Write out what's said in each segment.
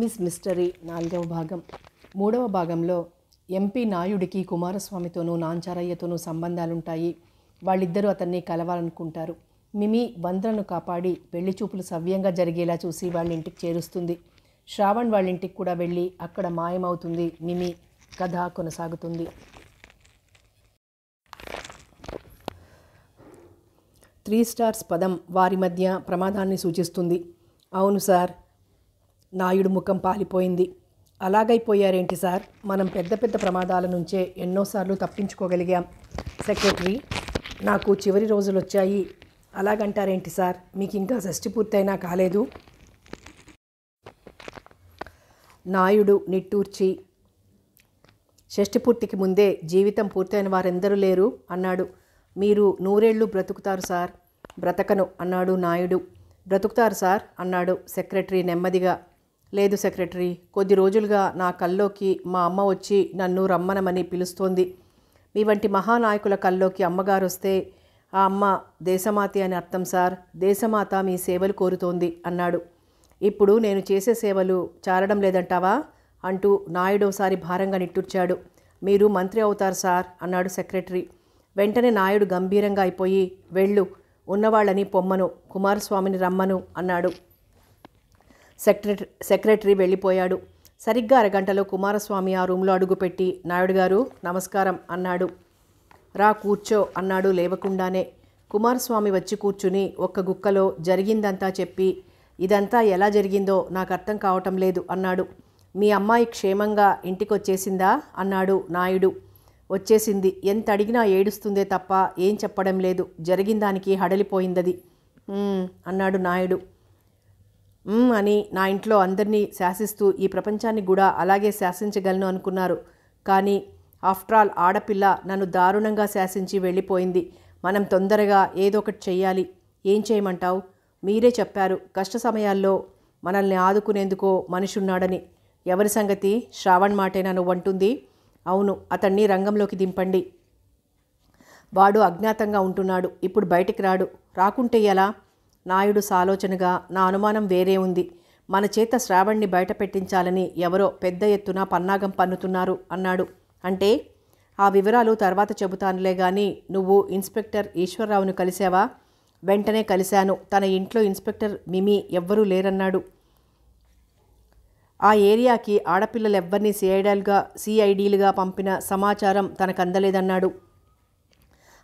miss mystery నాలుగవ భాగం మూడవ భాగంలో ఎంపీ నాయుడికి కుమారస్వామితోనూ నాంచారయ్యతోనూ సంబంధాలుంటాయి వాళ్ళిద్దరూ అతన్ని కలవాలనుకుంటారు మిమి వంద్రను కాపాడి పెళ్లి చూపులు సవ్యంగా జరిగేలా చూసి వాళ్ళ ఇంటికి చేరుస్తుంది శ్రావణ్ వాళ్ళ ఇంటికి కూడా వెళ్ళి అక్కడ మాయమవుతుంది మిమి కథ కొనసాగుతుంది త్రీ స్టార్స్ పదం వారి మధ్య ప్రమాదాన్ని సూచిస్తుంది అవును సార్ నాయుడు ముఖం పాలిపోయింది అలాగైపోయారేంటి సార్ మనం పెద్ద పెద్ద ప్రమాదాల నుంచే ఎన్నోసార్లు తప్పించుకోగలిగాం సెక్రటరీ నాకు చివరి రోజులు వచ్చాయి అలాగంటారేంటి సార్ మీకు ఇంకా షష్టి పూర్తయినా కాలేదు నాయుడు నిట్టూర్చి షష్టి పూర్తికి ముందే జీవితం పూర్తయిన వారెందరూ లేరు అన్నాడు మీరు నూరేళ్లు బ్రతుకుతారు సార్ బ్రతకను అన్నాడు నాయుడు బ్రతుకుతారు సార్ అన్నాడు సెక్రటరీ నెమ్మదిగా లేదు సెక్రటరీ కొద్ది రోజులుగా నా కల్లోకి మా అమ్మ వచ్చి నన్ను రమ్మనమని పిలుస్తోంది మీ వంటి మహానాయకుల కల్లోకి అమ్మగారు వస్తే ఆ అమ్మ దేశమాత అని అర్థం సార్ దేశమాత మీ సేవలు కోరుతోంది అన్నాడు ఇప్పుడు నేను చేసే సేవలు చారడం లేదంటావా అంటూ ఒకసారి భారంగా నిట్టూర్చాడు మీరు మంత్రి అవుతారు సార్ అన్నాడు సెక్రటరీ వెంటనే నాయుడు గంభీరంగా అయిపోయి వెళ్ళు ఉన్నవాళ్ళని పొమ్మను కుమారస్వామిని రమ్మను అన్నాడు సెక్రటరీ సెక్రటరీ వెళ్ళిపోయాడు సరిగ్గా అరగంటలో కుమారస్వామి ఆ రూమ్లో అడుగుపెట్టి నాయుడు గారు నమస్కారం అన్నాడు రా కూర్చో అన్నాడు లేవకుండానే కుమారస్వామి వచ్చి కూర్చుని ఒక్క గుక్కలో జరిగిందంతా చెప్పి ఇదంతా ఎలా జరిగిందో నాకు అర్థం కావటం లేదు అన్నాడు మీ అమ్మాయి క్షేమంగా ఇంటికొచ్చేసిందా అన్నాడు నాయుడు వచ్చేసింది ఎంత అడిగినా ఏడుస్తుందే తప్ప ఏం చెప్పడం లేదు జరిగిందానికి హడలిపోయిందది అన్నాడు నాయుడు అని నా ఇంట్లో అందరినీ శాసిస్తూ ఈ ప్రపంచాన్ని కూడా అలాగే శాసించగలను అనుకున్నారు కానీ ఆఫ్టర్ ఆల్ ఆడపిల్ల నన్ను దారుణంగా శాసించి వెళ్ళిపోయింది మనం తొందరగా ఏదో ఒకటి చెయ్యాలి ఏం చేయమంటావు మీరే చెప్పారు కష్ట సమయాల్లో మనల్ని ఆదుకునేందుకో మనిషి ఉన్నాడని ఎవరి సంగతి శ్రావణ్ నన్ను వంటుంది అవును అతన్ని రంగంలోకి దింపండి వాడు అజ్ఞాతంగా ఉంటున్నాడు ఇప్పుడు బయటికి రాడు రాకుంటే ఎలా నాయుడు సాలోచనగా నా అనుమానం వేరే ఉంది మన చేత శ్రావణ్ణి బయట పెట్టించాలని ఎవరో పెద్ద ఎత్తున పన్నాగం పన్నుతున్నారు అన్నాడు అంటే ఆ వివరాలు తర్వాత చెబుతానులే గాని నువ్వు ఇన్స్పెక్టర్ ఈశ్వరరావును కలిసావా వెంటనే కలిశాను తన ఇంట్లో ఇన్స్పెక్టర్ మిమి ఎవ్వరూ లేరన్నాడు ఆ ఏరియాకి ఆడపిల్లలెవ్వరినీ సిఐడల్గా సిఐడీలుగా పంపిన సమాచారం తనకు అందలేదన్నాడు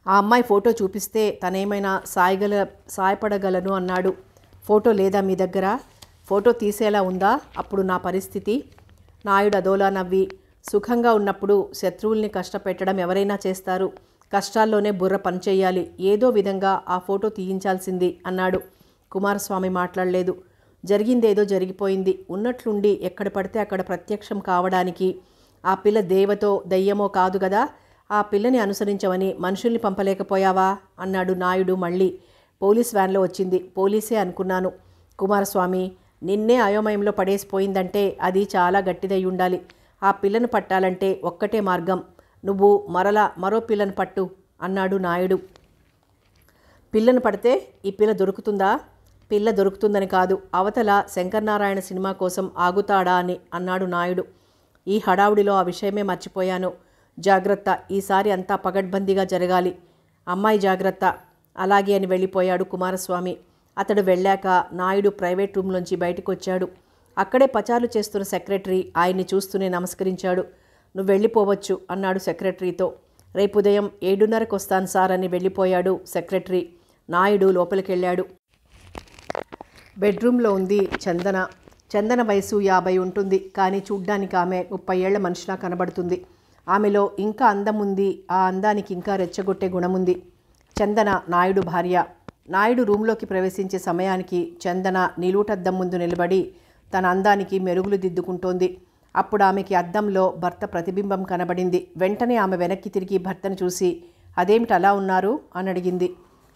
ఆ అమ్మాయి ఫోటో చూపిస్తే తనేమైనా సాయగల సాయపడగలను అన్నాడు ఫోటో లేదా మీ దగ్గర ఫోటో తీసేలా ఉందా అప్పుడు నా పరిస్థితి నాయుడు అదోలా నవ్వి సుఖంగా ఉన్నప్పుడు శత్రువుల్ని కష్టపెట్టడం ఎవరైనా చేస్తారు కష్టాల్లోనే బుర్ర పనిచేయాలి ఏదో విధంగా ఆ ఫోటో తీయించాల్సింది అన్నాడు కుమారస్వామి మాట్లాడలేదు జరిగిందేదో జరిగిపోయింది ఉన్నట్లుండి ఎక్కడ పడితే అక్కడ ప్రత్యక్షం కావడానికి ఆ పిల్ల దేవతో దయ్యమో కాదు కదా ఆ పిల్లని అనుసరించమని మనుషుల్ని పంపలేకపోయావా అన్నాడు నాయుడు మళ్ళీ పోలీస్ వ్యాన్లో వచ్చింది పోలీసే అనుకున్నాను కుమారస్వామి నిన్నే అయోమయంలో పడేసిపోయిందంటే అది చాలా గట్టిదై ఉండాలి ఆ పిల్లను పట్టాలంటే ఒక్కటే మార్గం నువ్వు మరల మరో పిల్లను పట్టు అన్నాడు నాయుడు పిల్లను పడితే ఈ పిల్ల దొరుకుతుందా పిల్ల దొరుకుతుందని కాదు అవతల శంకర్నారాయణ సినిమా కోసం ఆగుతాడా అని అన్నాడు నాయుడు ఈ హడావుడిలో ఆ విషయమే మర్చిపోయాను జాగ్రత్త ఈసారి అంతా పగడ్బందీగా జరగాలి అమ్మాయి జాగ్రత్త అలాగే అని వెళ్ళిపోయాడు కుమారస్వామి అతడు వెళ్ళాక నాయుడు ప్రైవేట్ రూమ్లోంచి బయటకు వచ్చాడు అక్కడే పచారులు చేస్తున్న సెక్రటరీ ఆయన్ని చూస్తూనే నమస్కరించాడు నువ్వు వెళ్ళిపోవచ్చు అన్నాడు సెక్రటరీతో రేపు ఉదయం ఏడున్నరకు వస్తాను సార్ అని వెళ్ళిపోయాడు సెక్రటరీ నాయుడు లోపలికెళ్ళాడు బెడ్రూమ్లో ఉంది చందన చందన వయసు యాభై ఉంటుంది కానీ చూడ్డానికి ఆమె ముప్పై ఏళ్ల మనిషిలా కనబడుతుంది ఆమెలో ఇంకా అందముంది ఆ అందానికి ఇంకా రెచ్చగొట్టే గుణముంది చందన నాయుడు భార్య నాయుడు రూంలోకి ప్రవేశించే సమయానికి చందన నిలువుటద్దం ముందు నిలబడి తన అందానికి మెరుగులు దిద్దుకుంటోంది అప్పుడు ఆమెకి అద్దంలో భర్త ప్రతిబింబం కనబడింది వెంటనే ఆమె వెనక్కి తిరిగి భర్తను చూసి అదేమిటి అలా ఉన్నారు అని అడిగింది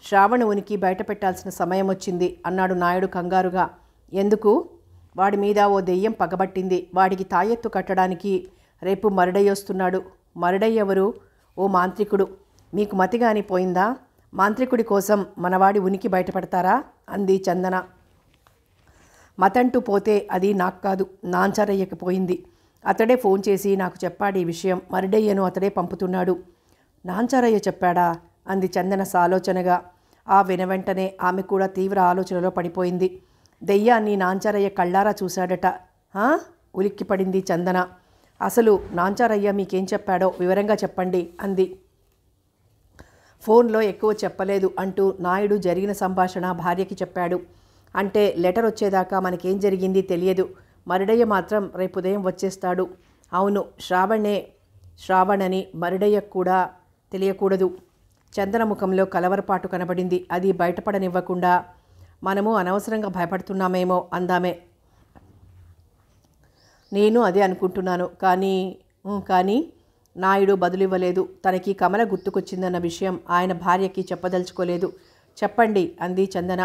శ్రావణ ఉనికి బయట పెట్టాల్సిన సమయం వచ్చింది అన్నాడు నాయుడు కంగారుగా ఎందుకు వాడి మీద ఓ దెయ్యం పగబట్టింది వాడికి తాయెత్తు కట్టడానికి రేపు మరుడయ్యొస్తున్నాడు మరుడయ్యెవరు ఓ మాంత్రికుడు మీకు మతిగాని పోయిందా మాంత్రికుడి కోసం మనవాడి ఉనికి బయటపడతారా అంది చందన మతంటూ పోతే అది నాకు కాదు నాంచారయ్యకపోయింది అతడే ఫోన్ చేసి నాకు చెప్పాడు ఈ విషయం మరుడయ్యను అతడే పంపుతున్నాడు నాంచారయ్య చెప్పాడా అంది చందన సాలోచనగా ఆ వినవెంటనే ఆమె కూడా తీవ్ర ఆలోచనలో పడిపోయింది దెయ్యాన్ని నాంచారయ్య కళ్ళారా చూశాడట ఉలిక్కిపడింది చందన అసలు నాంచారయ్య మీకేం చెప్పాడో వివరంగా చెప్పండి అంది ఫోన్లో ఎక్కువ చెప్పలేదు అంటూ నాయుడు జరిగిన సంభాషణ భార్యకి చెప్పాడు అంటే లెటర్ వచ్చేదాకా మనకేం జరిగింది తెలియదు మరుడయ్య మాత్రం రేపు ఉదయం వచ్చేస్తాడు అవును శ్రావణే శ్రావణని మరుడయ్య కూడా తెలియకూడదు చందనముఖంలో కలవరపాటు కనబడింది అది బయటపడనివ్వకుండా మనము అనవసరంగా భయపడుతున్నామేమో అందామే నేను అదే అనుకుంటున్నాను కానీ కానీ నాయుడు బదులివ్వలేదు తనకి కమల గుర్తుకొచ్చిందన్న విషయం ఆయన భార్యకి చెప్పదలుచుకోలేదు చెప్పండి అంది చందన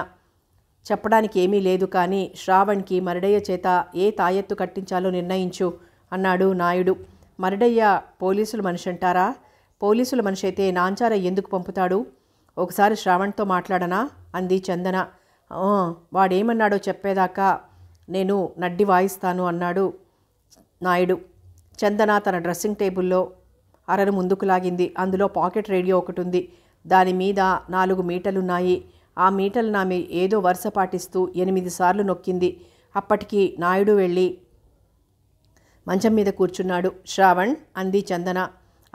చెప్పడానికి ఏమీ లేదు కానీ శ్రావణ్కి మరడయ్య చేత ఏ తాయెత్తు కట్టించాలో నిర్ణయించు అన్నాడు నాయుడు మరడయ్య పోలీసుల మనిషి అంటారా పోలీసుల మనిషి అయితే నాంచార ఎందుకు పంపుతాడు ఒకసారి శ్రావణ్తో మాట్లాడనా అంది చందన వాడేమన్నాడో చెప్పేదాకా నేను నడ్డి వాయిస్తాను అన్నాడు నాయుడు చందన తన డ్రెస్సింగ్ టేబుల్లో అరను ముందుకు లాగింది అందులో పాకెట్ రేడియో ఒకటి ఉంది దాని మీద నాలుగు మీటలున్నాయి ఆ మీటలు నామె ఏదో వరుస పాటిస్తూ ఎనిమిది సార్లు నొక్కింది అప్పటికి నాయుడు వెళ్ళి మంచం మీద కూర్చున్నాడు శ్రావణ్ అంది చందన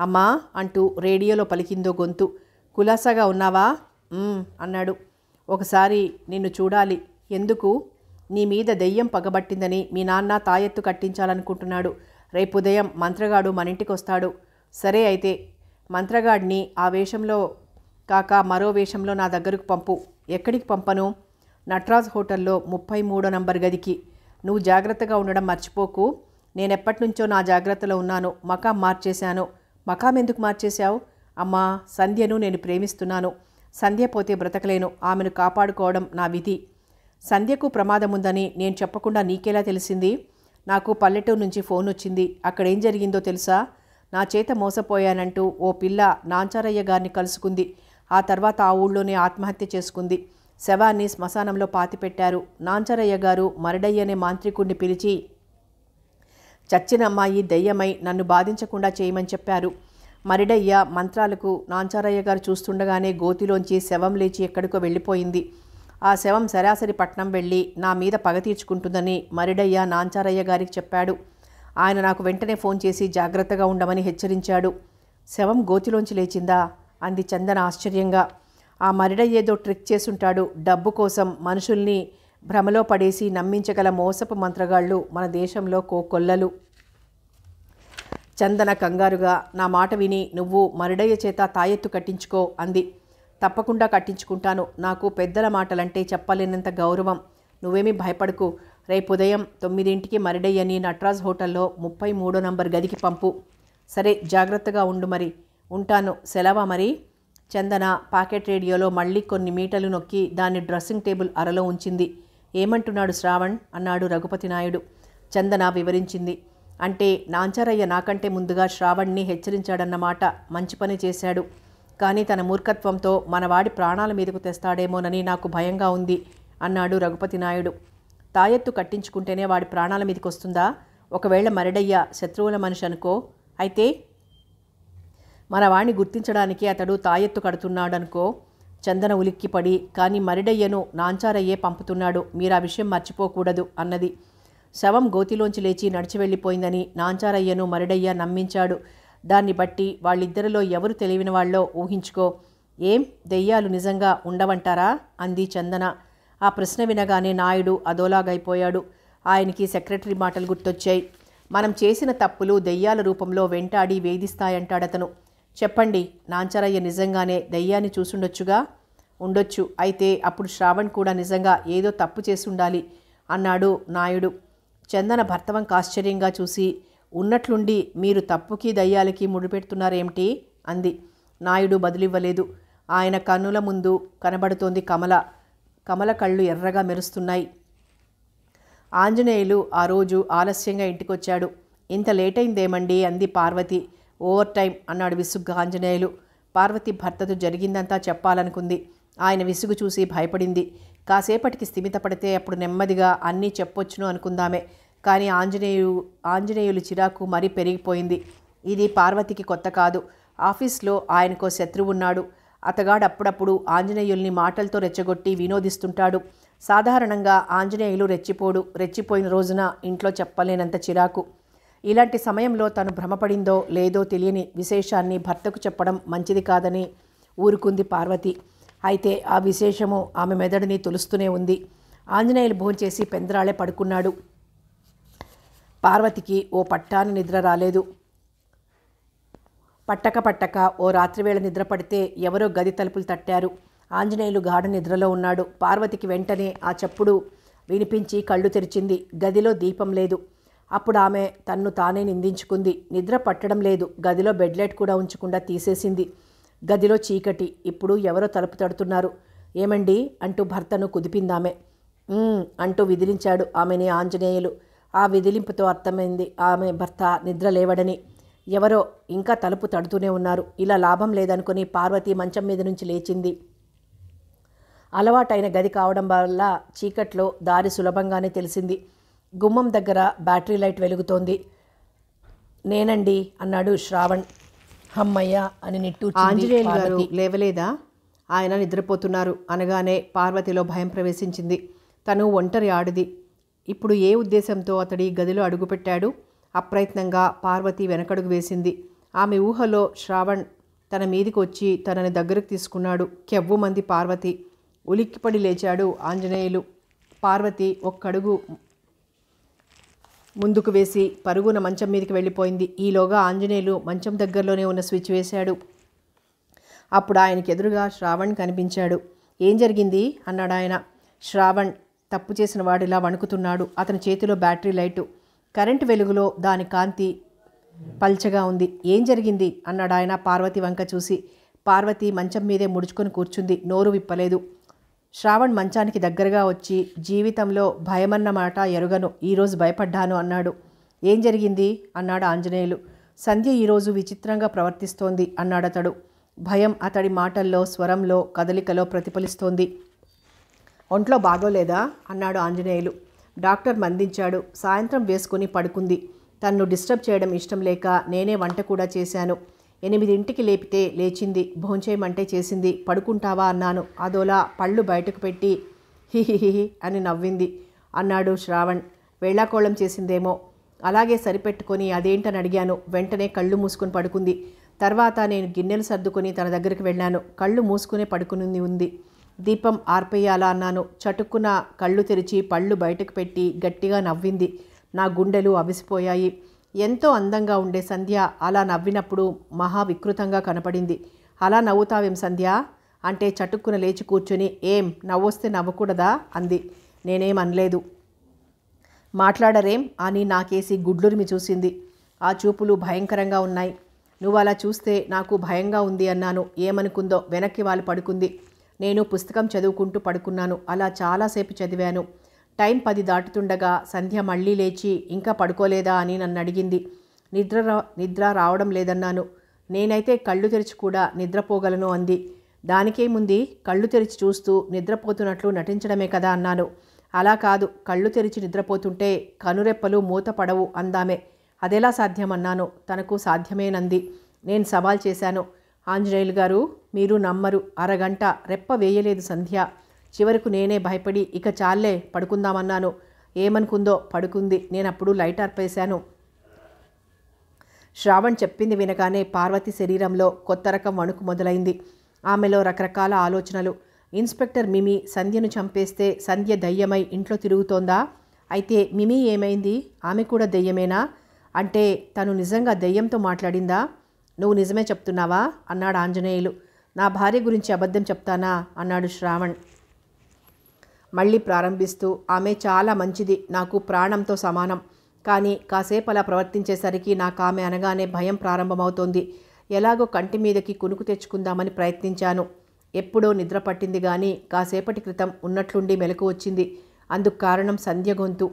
అమ్మా అంటూ రేడియోలో పలికిందో గొంతు కులాసాగా ఉన్నావా అన్నాడు ఒకసారి నిన్ను చూడాలి ఎందుకు నీ మీద దెయ్యం పగబట్టిందని మీ నాన్న తాయెత్తు కట్టించాలనుకుంటున్నాడు రేపు ఉదయం మంత్రగాడు మన ఇంటికి వస్తాడు సరే అయితే మంత్రగాడిని ఆ వేషంలో కాక మరో వేషంలో నా దగ్గరకు పంపు ఎక్కడికి పంపను నట్రాజ్ హోటల్లో ముప్పై మూడో నంబర్ గదికి నువ్వు జాగ్రత్తగా ఉండడం మర్చిపోకు నేనెప్పటి నుంచో నా జాగ్రత్తలో ఉన్నాను మకాం మార్చేశాను మకాం ఎందుకు మార్చేశావు అమ్మా సంధ్యను నేను ప్రేమిస్తున్నాను సంధ్య పోతే బ్రతకలేను ఆమెను కాపాడుకోవడం నా విధి సంధ్యకు ప్రమాదముందని నేను చెప్పకుండా నీకేలా తెలిసింది నాకు పల్లెటూరు నుంచి ఫోన్ వచ్చింది అక్కడేం జరిగిందో తెలుసా నా చేత మోసపోయానంటూ ఓ పిల్ల నాంచారయ్య గారిని కలుసుకుంది ఆ తర్వాత ఆ ఊళ్ళోనే ఆత్మహత్య చేసుకుంది శవాన్ని శ్మశానంలో పాతిపెట్టారు నాంచారయ్య గారు మరడయ్యనే మాంత్రికుడిని పిలిచి చచ్చిన అమ్మాయి దయ్యమై నన్ను బాధించకుండా చేయమని చెప్పారు మరిడయ్య మంత్రాలకు నాంచారయ్య గారు చూస్తుండగానే గోతిలోంచి శవం లేచి ఎక్కడికో వెళ్ళిపోయింది ఆ శవం సరాసరి పట్నం వెళ్ళి నా మీద పగ తీర్చుకుంటుందని మరిడయ్య నాంచారయ్య గారికి చెప్పాడు ఆయన నాకు వెంటనే ఫోన్ చేసి జాగ్రత్తగా ఉండమని హెచ్చరించాడు శవం గోతిలోంచి లేచిందా అంది చందన ఆశ్చర్యంగా ఆ మరిడయ్యేదో ట్రిక్ చేసుంటాడు డబ్బు కోసం మనుషుల్ని భ్రమలో పడేసి నమ్మించగల మోసపు మంత్రగాళ్ళు మన దేశంలో కోకొల్లలు చందన కంగారుగా నా మాట విని నువ్వు మరుడయ్య చేత తాయెత్తు కట్టించుకో అంది తప్పకుండా కట్టించుకుంటాను నాకు పెద్దల మాటలంటే చెప్పలేనంత గౌరవం నువ్వేమీ భయపడకు రేపు ఉదయం తొమ్మిదింటికి మరిడయ్యని నట్రాజ్ హోటల్లో ముప్పై మూడో నంబర్ గదికి పంపు సరే జాగ్రత్తగా ఉండు మరి ఉంటాను సెలవా మరి చందన పాకెట్ రేడియోలో మళ్ళీ కొన్ని మీటలు నొక్కి దాన్ని డ్రెస్సింగ్ టేబుల్ అరలో ఉంచింది ఏమంటున్నాడు శ్రావణ్ అన్నాడు రఘుపతి నాయుడు చందన వివరించింది అంటే నాంచారయ్య నాకంటే ముందుగా శ్రావణ్ణి హెచ్చరించాడన్నమాట మంచి పని చేశాడు కానీ తన మూర్ఖత్వంతో మనవాడి ప్రాణాల మీదకు తెస్తాడేమోనని నాకు భయంగా ఉంది అన్నాడు రఘుపతి నాయుడు తాయెత్తు కట్టించుకుంటేనే వాడి ప్రాణాల మీదకి వస్తుందా ఒకవేళ మరడయ్య శత్రువుల మనిషి అనుకో అయితే మనవాణ్ణి గుర్తించడానికి అతడు తాయెత్తు కడుతున్నాడనుకో చందన ఉలిక్కిపడి కానీ మరిడయ్యను నాంచారయ్యే పంపుతున్నాడు మీరు ఆ విషయం మర్చిపోకూడదు అన్నది శవం గోతిలోంచి లేచి నడిచి వెళ్ళిపోయిందని నాంచారయ్యను మరిడయ్య నమ్మించాడు దాన్ని బట్టి వాళ్ళిద్దరిలో ఎవరు తెలివిన వాళ్ళో ఊహించుకో ఏం దెయ్యాలు నిజంగా ఉండవంటారా అంది చందన ఆ ప్రశ్న వినగానే నాయుడు అదోలాగైపోయాడు ఆయనకి సెక్రటరీ మాటలు గుర్తొచ్చాయి మనం చేసిన తప్పులు దెయ్యాల రూపంలో వెంటాడి వేధిస్తాయంటాడతను చెప్పండి నాంచరయ్య నిజంగానే దయ్యాన్ని చూసుండొచ్చుగా ఉండొచ్చు అయితే అప్పుడు శ్రావణ్ కూడా నిజంగా ఏదో తప్పు చేసి ఉండాలి అన్నాడు నాయుడు చందన భర్తవం ఆశ్చర్యంగా చూసి ఉన్నట్లుండి మీరు తప్పుకి దయ్యాలకి ముడిపెడుతున్నారేమిటి అంది నాయుడు బదులివ్వలేదు ఆయన కన్నుల ముందు కనబడుతోంది కమల కమల కళ్ళు ఎర్రగా మెరుస్తున్నాయి ఆంజనేయులు ఆ రోజు ఆలస్యంగా ఇంటికొచ్చాడు ఇంత లేట్ అయిందేమండి అంది పార్వతి ఓవర్ టైం అన్నాడు విసుగ్గా ఆంజనేయులు పార్వతి భర్తతో జరిగిందంతా చెప్పాలనుకుంది ఆయన విసుగు చూసి భయపడింది కాసేపటికి స్థిమితపడితే అప్పుడు నెమ్మదిగా అన్నీ చెప్పొచ్చును అనుకుందామే కానీ ఆంజనేయు ఆంజనేయులు చిరాకు మరీ పెరిగిపోయింది ఇది పార్వతికి కొత్త కాదు ఆఫీస్లో ఆయనకో శత్రువు ఉన్నాడు అతగాడు అప్పుడప్పుడు ఆంజనేయుల్ని మాటలతో రెచ్చగొట్టి వినోదిస్తుంటాడు సాధారణంగా ఆంజనేయులు రెచ్చిపోడు రెచ్చిపోయిన రోజున ఇంట్లో చెప్పలేనంత చిరాకు ఇలాంటి సమయంలో తను భ్రమపడిందో లేదో తెలియని విశేషాన్ని భర్తకు చెప్పడం మంచిది కాదని ఊరుకుంది పార్వతి అయితే ఆ విశేషము ఆమె మెదడుని తొలుస్తూనే ఉంది ఆంజనేయులు భోంచేసి పెందరాళే పడుకున్నాడు పార్వతికి ఓ పట్టాను నిద్ర రాలేదు పట్టక పట్టక ఓ రాత్రివేళ నిద్ర పడితే ఎవరో గది తలుపులు తట్టారు ఆంజనేయులు గాఢ నిద్రలో ఉన్నాడు పార్వతికి వెంటనే ఆ చప్పుడు వినిపించి కళ్ళు తెరిచింది గదిలో దీపం లేదు అప్పుడు ఆమె తన్ను తానే నిందించుకుంది నిద్ర పట్టడం లేదు గదిలో బెడ్లైట్ కూడా ఉంచకుండా తీసేసింది గదిలో చీకటి ఇప్పుడు ఎవరో తలుపు తడుతున్నారు ఏమండి అంటూ భర్తను కుదిపిందామె అంటూ విదిలించాడు ఆమెని ఆంజనేయులు ఆ విదిలింపుతో అర్థమైంది ఆమె భర్త నిద్ర లేవడని ఎవరో ఇంకా తలుపు తడుతూనే ఉన్నారు ఇలా లాభం లేదనుకుని పార్వతి మంచం మీద నుంచి లేచింది అలవాటైన గది కావడం వల్ల చీకట్లో దారి సులభంగానే తెలిసింది గుమ్మం దగ్గర బ్యాటరీ లైట్ వెలుగుతోంది నేనండి అన్నాడు శ్రావణ్ హమ్మయ్య అని నిట్టు ఆంజనేయులు గారు లేవలేదా ఆయన నిద్రపోతున్నారు అనగానే పార్వతిలో భయం ప్రవేశించింది తను ఒంటరి ఆడిది ఇప్పుడు ఏ ఉద్దేశంతో అతడి గదిలో అడుగుపెట్టాడు అప్రయత్నంగా పార్వతి వెనకడుగు వేసింది ఆమె ఊహలో శ్రావణ్ తన మీదికి వచ్చి తనని దగ్గరకు తీసుకున్నాడు కెవ్వుమంది పార్వతి ఉలిక్కిపడి లేచాడు ఆంజనేయులు పార్వతి ఒక్కడుగు ముందుకు వేసి పరుగున మంచం మీదకి వెళ్ళిపోయింది ఈలోగా ఆంజనేయులు మంచం దగ్గరలోనే ఉన్న స్విచ్ వేశాడు అప్పుడు ఆయనకి ఎదురుగా శ్రావణ్ కనిపించాడు ఏం జరిగింది అన్నాడు ఆయన శ్రావణ్ తప్పు చేసిన వాడు ఇలా వణుకుతున్నాడు అతని చేతిలో బ్యాటరీ లైటు కరెంటు వెలుగులో దాని కాంతి పల్చగా ఉంది ఏం జరిగింది అన్నాడు ఆయన పార్వతి వంక చూసి పార్వతి మంచం మీదే ముడుచుకొని కూర్చుంది నోరు విప్పలేదు శ్రావణ్ మంచానికి దగ్గరగా వచ్చి జీవితంలో మాట ఎరుగను ఈరోజు భయపడ్డాను అన్నాడు ఏం జరిగింది అన్నాడు ఆంజనేయులు సంధ్య ఈరోజు విచిత్రంగా ప్రవర్తిస్తోంది అన్నాడతడు భయం అతడి మాటల్లో స్వరంలో కదలికలో ప్రతిఫలిస్తోంది ఒంట్లో బాగోలేదా అన్నాడు ఆంజనేయులు డాక్టర్ మందించాడు సాయంత్రం వేసుకుని పడుకుంది తన్ను డిస్టర్బ్ చేయడం ఇష్టం లేక నేనే వంట కూడా చేశాను ఎనిమిదింటికి లేపితే లేచింది భోంచేయమంటే చేసింది పడుకుంటావా అన్నాను అదోలా పళ్ళు బయటకు పెట్టి హిహిహిహి అని నవ్వింది అన్నాడు శ్రావణ్ వేళాకోళం చేసిందేమో అలాగే సరిపెట్టుకొని అదేంటని అడిగాను వెంటనే కళ్ళు మూసుకుని పడుకుంది తర్వాత నేను గిన్నెలు సర్దుకొని తన దగ్గరికి వెళ్ళాను కళ్ళు మూసుకునే పడుకుని ఉంది దీపం ఆర్పేయాలా అన్నాను చటుక్కున కళ్ళు తెరిచి పళ్ళు బయటకు పెట్టి గట్టిగా నవ్వింది నా గుండెలు అవిసిపోయాయి ఎంతో అందంగా ఉండే సంధ్య అలా నవ్వినప్పుడు మహా వికృతంగా కనపడింది అలా నవ్వుతావేం సంధ్య అంటే చటుక్కున లేచి కూర్చుని ఏం నవ్వొస్తే నవ్వకూడదా అంది నేనేం అనలేదు మాట్లాడరేం అని నాకేసి గుడ్లురిమి చూసింది ఆ చూపులు భయంకరంగా ఉన్నాయి నువ్వు అలా చూస్తే నాకు భయంగా ఉంది అన్నాను ఏమనుకుందో వెనక్కి వాళ్ళు పడుకుంది నేను పుస్తకం చదువుకుంటూ పడుకున్నాను అలా చాలాసేపు చదివాను టైం పది దాటుతుండగా సంధ్య మళ్ళీ లేచి ఇంకా పడుకోలేదా అని నన్ను అడిగింది నిద్ర నిద్ర రావడం లేదన్నాను నేనైతే కళ్ళు తెరిచి కూడా నిద్రపోగలను అంది దానికేముంది కళ్ళు తెరిచి చూస్తూ నిద్రపోతున్నట్లు నటించడమే కదా అన్నాను అలా కాదు కళ్ళు తెరిచి నిద్రపోతుంటే కనురెప్పలు మూత పడవు అందామే అదెలా సాధ్యమన్నాను తనకు సాధ్యమేనంది నేను సవాల్ చేశాను ఆంజనేయులు గారు మీరు నమ్మరు అరగంట రెప్ప వేయలేదు సంధ్య చివరకు నేనే భయపడి ఇక చాలే పడుకుందామన్నాను ఏమనుకుందో పడుకుంది నేనప్పుడు లైట్ ఆర్పేశాను శ్రావణ్ చెప్పింది వినగానే పార్వతి శరీరంలో కొత్త రకం వణుకు మొదలైంది ఆమెలో రకరకాల ఆలోచనలు ఇన్స్పెక్టర్ మిమి సంధ్యను చంపేస్తే సంధ్య దయ్యమై ఇంట్లో తిరుగుతోందా అయితే మిమి ఏమైంది ఆమె కూడా దెయ్యమేనా అంటే తను నిజంగా దెయ్యంతో మాట్లాడిందా నువ్వు నిజమే చెప్తున్నావా అన్నాడు ఆంజనేయులు నా భార్య గురించి అబద్ధం చెప్తానా అన్నాడు శ్రావణ్ మళ్ళీ ప్రారంభిస్తూ ఆమె చాలా మంచిది నాకు ప్రాణంతో సమానం కానీ కాసేపు అలా ప్రవర్తించేసరికి నాకు ఆమె అనగానే భయం ప్రారంభమవుతోంది ఎలాగో కంటి మీదకి కునుకు తెచ్చుకుందామని ప్రయత్నించాను ఎప్పుడో నిద్ర పట్టింది కానీ కాసేపటి క్రితం ఉన్నట్లుండి మెలకు వచ్చింది అందుకు కారణం సంధ్య గొంతు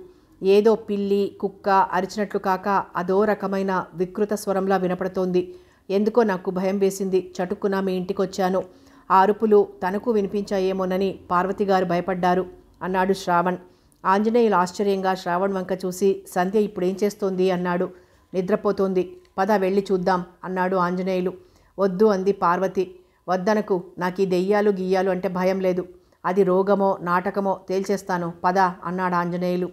ఏదో పిల్లి కుక్క అరిచినట్లు కాక అదో రకమైన వికృత స్వరంలా వినపడుతోంది ఎందుకో నాకు భయం వేసింది చటుక్కున మీ ఇంటికొచ్చాను ఆరుపులు తనకు వినిపించాయేమోనని పార్వతిగారు భయపడ్డారు అన్నాడు శ్రావణ్ ఆంజనేయులు ఆశ్చర్యంగా శ్రావణ్ వంక చూసి సంధ్య ఇప్పుడేం చేస్తోంది అన్నాడు నిద్రపోతోంది పద వెళ్ళి చూద్దాం అన్నాడు ఆంజనేయులు వద్దు అంది పార్వతి వద్దనకు నాకు ఈ దెయ్యాలు గియ్యాలు అంటే భయం లేదు అది రోగమో నాటకమో తేల్చేస్తాను పద అన్నాడు ఆంజనేయులు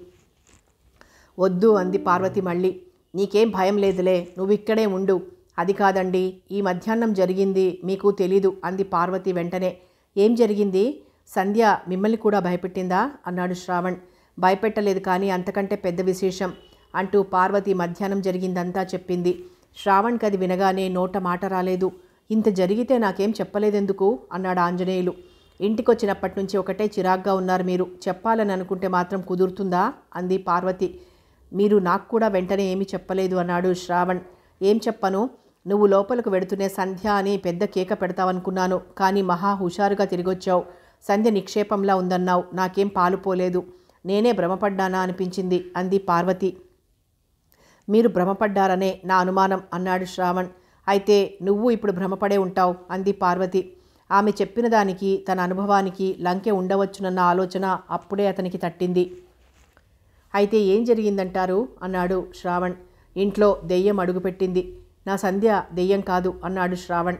వద్దు అంది పార్వతి మళ్ళీ నీకేం భయం లేదులే నువ్వు ఇక్కడే ఉండు అది కాదండి ఈ మధ్యాహ్నం జరిగింది మీకు తెలీదు అంది పార్వతి వెంటనే ఏం జరిగింది సంధ్య మిమ్మల్ని కూడా భయపెట్టిందా అన్నాడు శ్రావణ్ భయపెట్టలేదు కానీ అంతకంటే పెద్ద విశేషం అంటూ పార్వతి మధ్యాహ్నం జరిగిందంతా చెప్పింది శ్రావణ్కి అది వినగానే నోట మాట రాలేదు ఇంత జరిగితే నాకేం చెప్పలేదెందుకు అన్నాడు ఆంజనేయులు ఇంటికొచ్చినప్పటి నుంచి ఒకటే చిరాగ్గా ఉన్నారు మీరు చెప్పాలని అనుకుంటే మాత్రం కుదురుతుందా అంది పార్వతి మీరు నాకు కూడా వెంటనే ఏమీ చెప్పలేదు అన్నాడు శ్రావణ్ ఏం చెప్పను నువ్వు లోపలకు వెడుతూనే సంధ్య అని పెద్ద కేక పెడతావనుకున్నాను కానీ మహా హుషారుగా తిరిగొచ్చావు సంధ్య నిక్షేపంలా ఉందన్నావు నాకేం పాలుపోలేదు నేనే భ్రమపడ్డానా అనిపించింది అంది పార్వతి మీరు భ్రమపడ్డారనే నా అనుమానం అన్నాడు శ్రావణ్ అయితే నువ్వు ఇప్పుడు భ్రమపడే ఉంటావు అంది పార్వతి ఆమె చెప్పిన దానికి తన అనుభవానికి లంకె ఉండవచ్చునన్న ఆలోచన అప్పుడే అతనికి తట్టింది అయితే ఏం జరిగిందంటారు అన్నాడు శ్రావణ్ ఇంట్లో దెయ్యం అడుగుపెట్టింది నా సంధ్య దెయ్యం కాదు అన్నాడు శ్రావణ్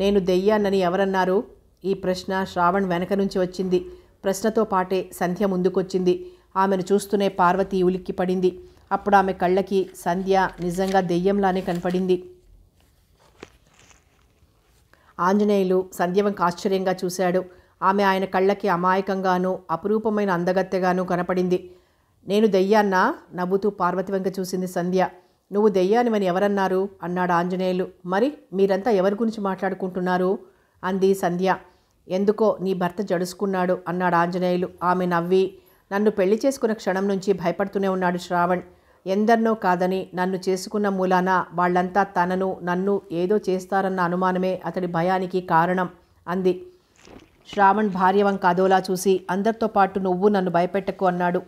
నేను దెయ్యాన్నని ఎవరన్నారు ఈ ప్రశ్న శ్రావణ్ వెనక నుంచి వచ్చింది ప్రశ్నతో పాటే సంధ్య ముందుకొచ్చింది ఆమెను చూస్తూనే పార్వతి ఉలిక్కి పడింది అప్పుడు ఆమె కళ్ళకి సంధ్య నిజంగా దెయ్యంలానే కనపడింది ఆంజనేయులు సంధ్యవంక ఆశ్చర్యంగా చూశాడు ఆమె ఆయన కళ్ళకి అమాయకంగానూ అపురూపమైన అందగత్తెగానూ కనపడింది నేను దెయ్యాన్నా నవ్వుతూ పార్వతి వంక చూసింది సంధ్య నువ్వు దెయ్యానివని ఎవరన్నారు అన్నాడు ఆంజనేయులు మరి మీరంతా ఎవరి గురించి మాట్లాడుకుంటున్నారు అంది సంధ్య ఎందుకో నీ భర్త జడుసుకున్నాడు అన్నాడు ఆంజనేయులు ఆమె నవ్వి నన్ను పెళ్లి చేసుకున్న క్షణం నుంచి భయపడుతూనే ఉన్నాడు శ్రావణ్ ఎందరినో కాదని నన్ను చేసుకున్న మూలాన వాళ్ళంతా తనను నన్ను ఏదో చేస్తారన్న అనుమానమే అతడి భయానికి కారణం అంది శ్రావణ్ భార్యవం కాదోలా చూసి అందరితో పాటు నువ్వు నన్ను భయపెట్టకు అన్నాడు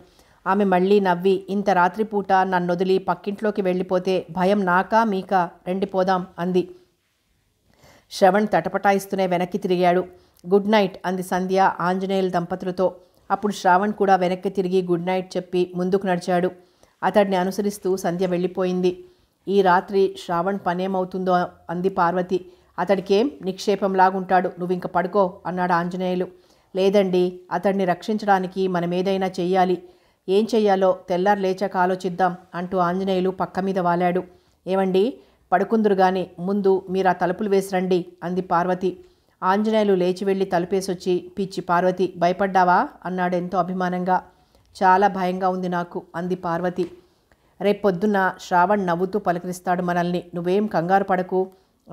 ఆమె మళ్ళీ నవ్వి ఇంత రాత్రిపూట నన్నొదిలి పక్కింట్లోకి వెళ్ళిపోతే భయం నాకా మీకా రండి పోదాం అంది శ్రవణ్ తటపటాయిస్తూనే వెనక్కి తిరిగాడు గుడ్ నైట్ అంది సంధ్య ఆంజనేయుల దంపతులతో అప్పుడు శ్రావణ్ కూడా వెనక్కి తిరిగి గుడ్ నైట్ చెప్పి ముందుకు నడిచాడు అతడిని అనుసరిస్తూ సంధ్య వెళ్ళిపోయింది ఈ రాత్రి శ్రావణ్ పనేమవుతుందో అంది పార్వతి అతడికేం నిక్షేపంలాగుంటాడు నువ్వింక పడుకో అన్నాడు ఆంజనేయులు లేదండి అతడిని రక్షించడానికి మనమేదైనా చెయ్యాలి ఏం చెయ్యాలో తెల్లారు లేచాక ఆలోచిద్దాం అంటూ ఆంజనేయులు పక్క మీద వాలాడు ఏమండి పడుకుందురు గాని ముందు మీరు ఆ తలుపులు వేసి రండి అంది పార్వతి ఆంజనేయులు లేచి వెళ్ళి తలుపేసొచ్చి పిచ్చి పార్వతి భయపడ్డావా అన్నాడు ఎంతో అభిమానంగా చాలా భయంగా ఉంది నాకు అంది పార్వతి రేపొద్దున శ్రావణ్ నవ్వుతూ పలకరిస్తాడు మనల్ని నువ్వేం కంగారు పడకు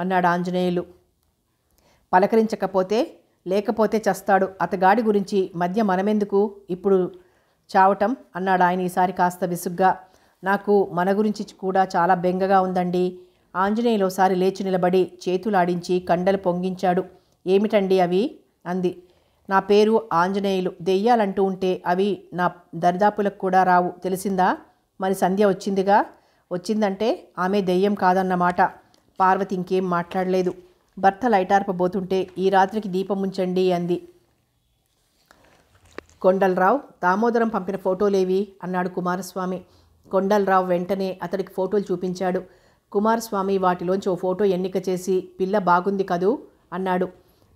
అన్నాడు ఆంజనేయులు పలకరించకపోతే లేకపోతే చస్తాడు అతగాడి గురించి మధ్య మనమెందుకు ఇప్పుడు చావటం అన్నాడు ఆయన ఈసారి కాస్త విసుగ్గా నాకు మన గురించి కూడా చాలా బెంగగా ఉందండి ఆంజనేయులోసారి లేచి నిలబడి చేతులాడించి కండలు పొంగించాడు ఏమిటండి అవి అంది నా పేరు ఆంజనేయులు దెయ్యాలంటూ ఉంటే అవి నా దరిదాపులకు కూడా రావు తెలిసిందా మరి సంధ్య వచ్చిందిగా వచ్చిందంటే ఆమె దెయ్యం కాదన్నమాట పార్వతి ఇంకేం మాట్లాడలేదు భర్త లైటార్పబోతుంటే ఈ రాత్రికి దీపం ఉంచండి అంది కొండలరావు దామోదరం పంపిన ఫోటోలేవి అన్నాడు కుమారస్వామి కొండలరావు వెంటనే అతడికి ఫోటోలు చూపించాడు కుమారస్వామి వాటిలోంచి ఓ ఫోటో ఎన్నిక చేసి పిల్ల బాగుంది కదూ అన్నాడు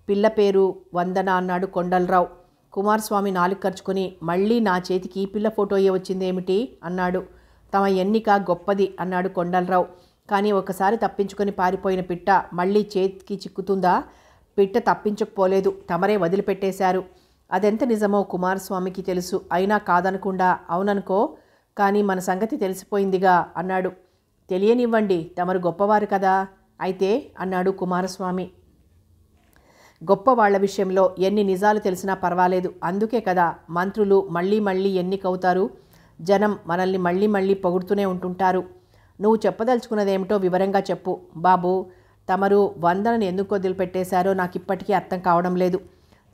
పిల్ల పేరు వందన అన్నాడు కొండలరావు కుమారస్వామి నాలుగు ఖర్చుకొని మళ్ళీ నా చేతికి ఈ పిల్ల ఫోటో వచ్చిందేమిటి అన్నాడు తమ ఎన్నిక గొప్పది అన్నాడు కొండలరావు కానీ ఒకసారి తప్పించుకొని పారిపోయిన పిట్ట మళ్ళీ చేతికి చిక్కుతుందా పిట్ట తప్పించకపోలేదు తమరే వదిలిపెట్టేశారు అదెంత నిజమో కుమారస్వామికి తెలుసు అయినా కాదనకుండా అవుననుకో కానీ మన సంగతి తెలిసిపోయిందిగా అన్నాడు తెలియనివ్వండి తమరు గొప్పవారు కదా అయితే అన్నాడు కుమారస్వామి గొప్పవాళ్ల విషయంలో ఎన్ని నిజాలు తెలిసినా పర్వాలేదు అందుకే కదా మంత్రులు మళ్ళీ మళ్ళీ ఎన్నికవుతారు జనం మనల్ని మళ్ళీ మళ్ళీ పొగుడుతూనే ఉంటుంటారు నువ్వు చెప్పదలుచుకున్నదేమిటో వివరంగా చెప్పు బాబు తమరు వందనని ఎందుకు వదిలిపెట్టేశారో నాకు ఇప్పటికీ అర్థం కావడం లేదు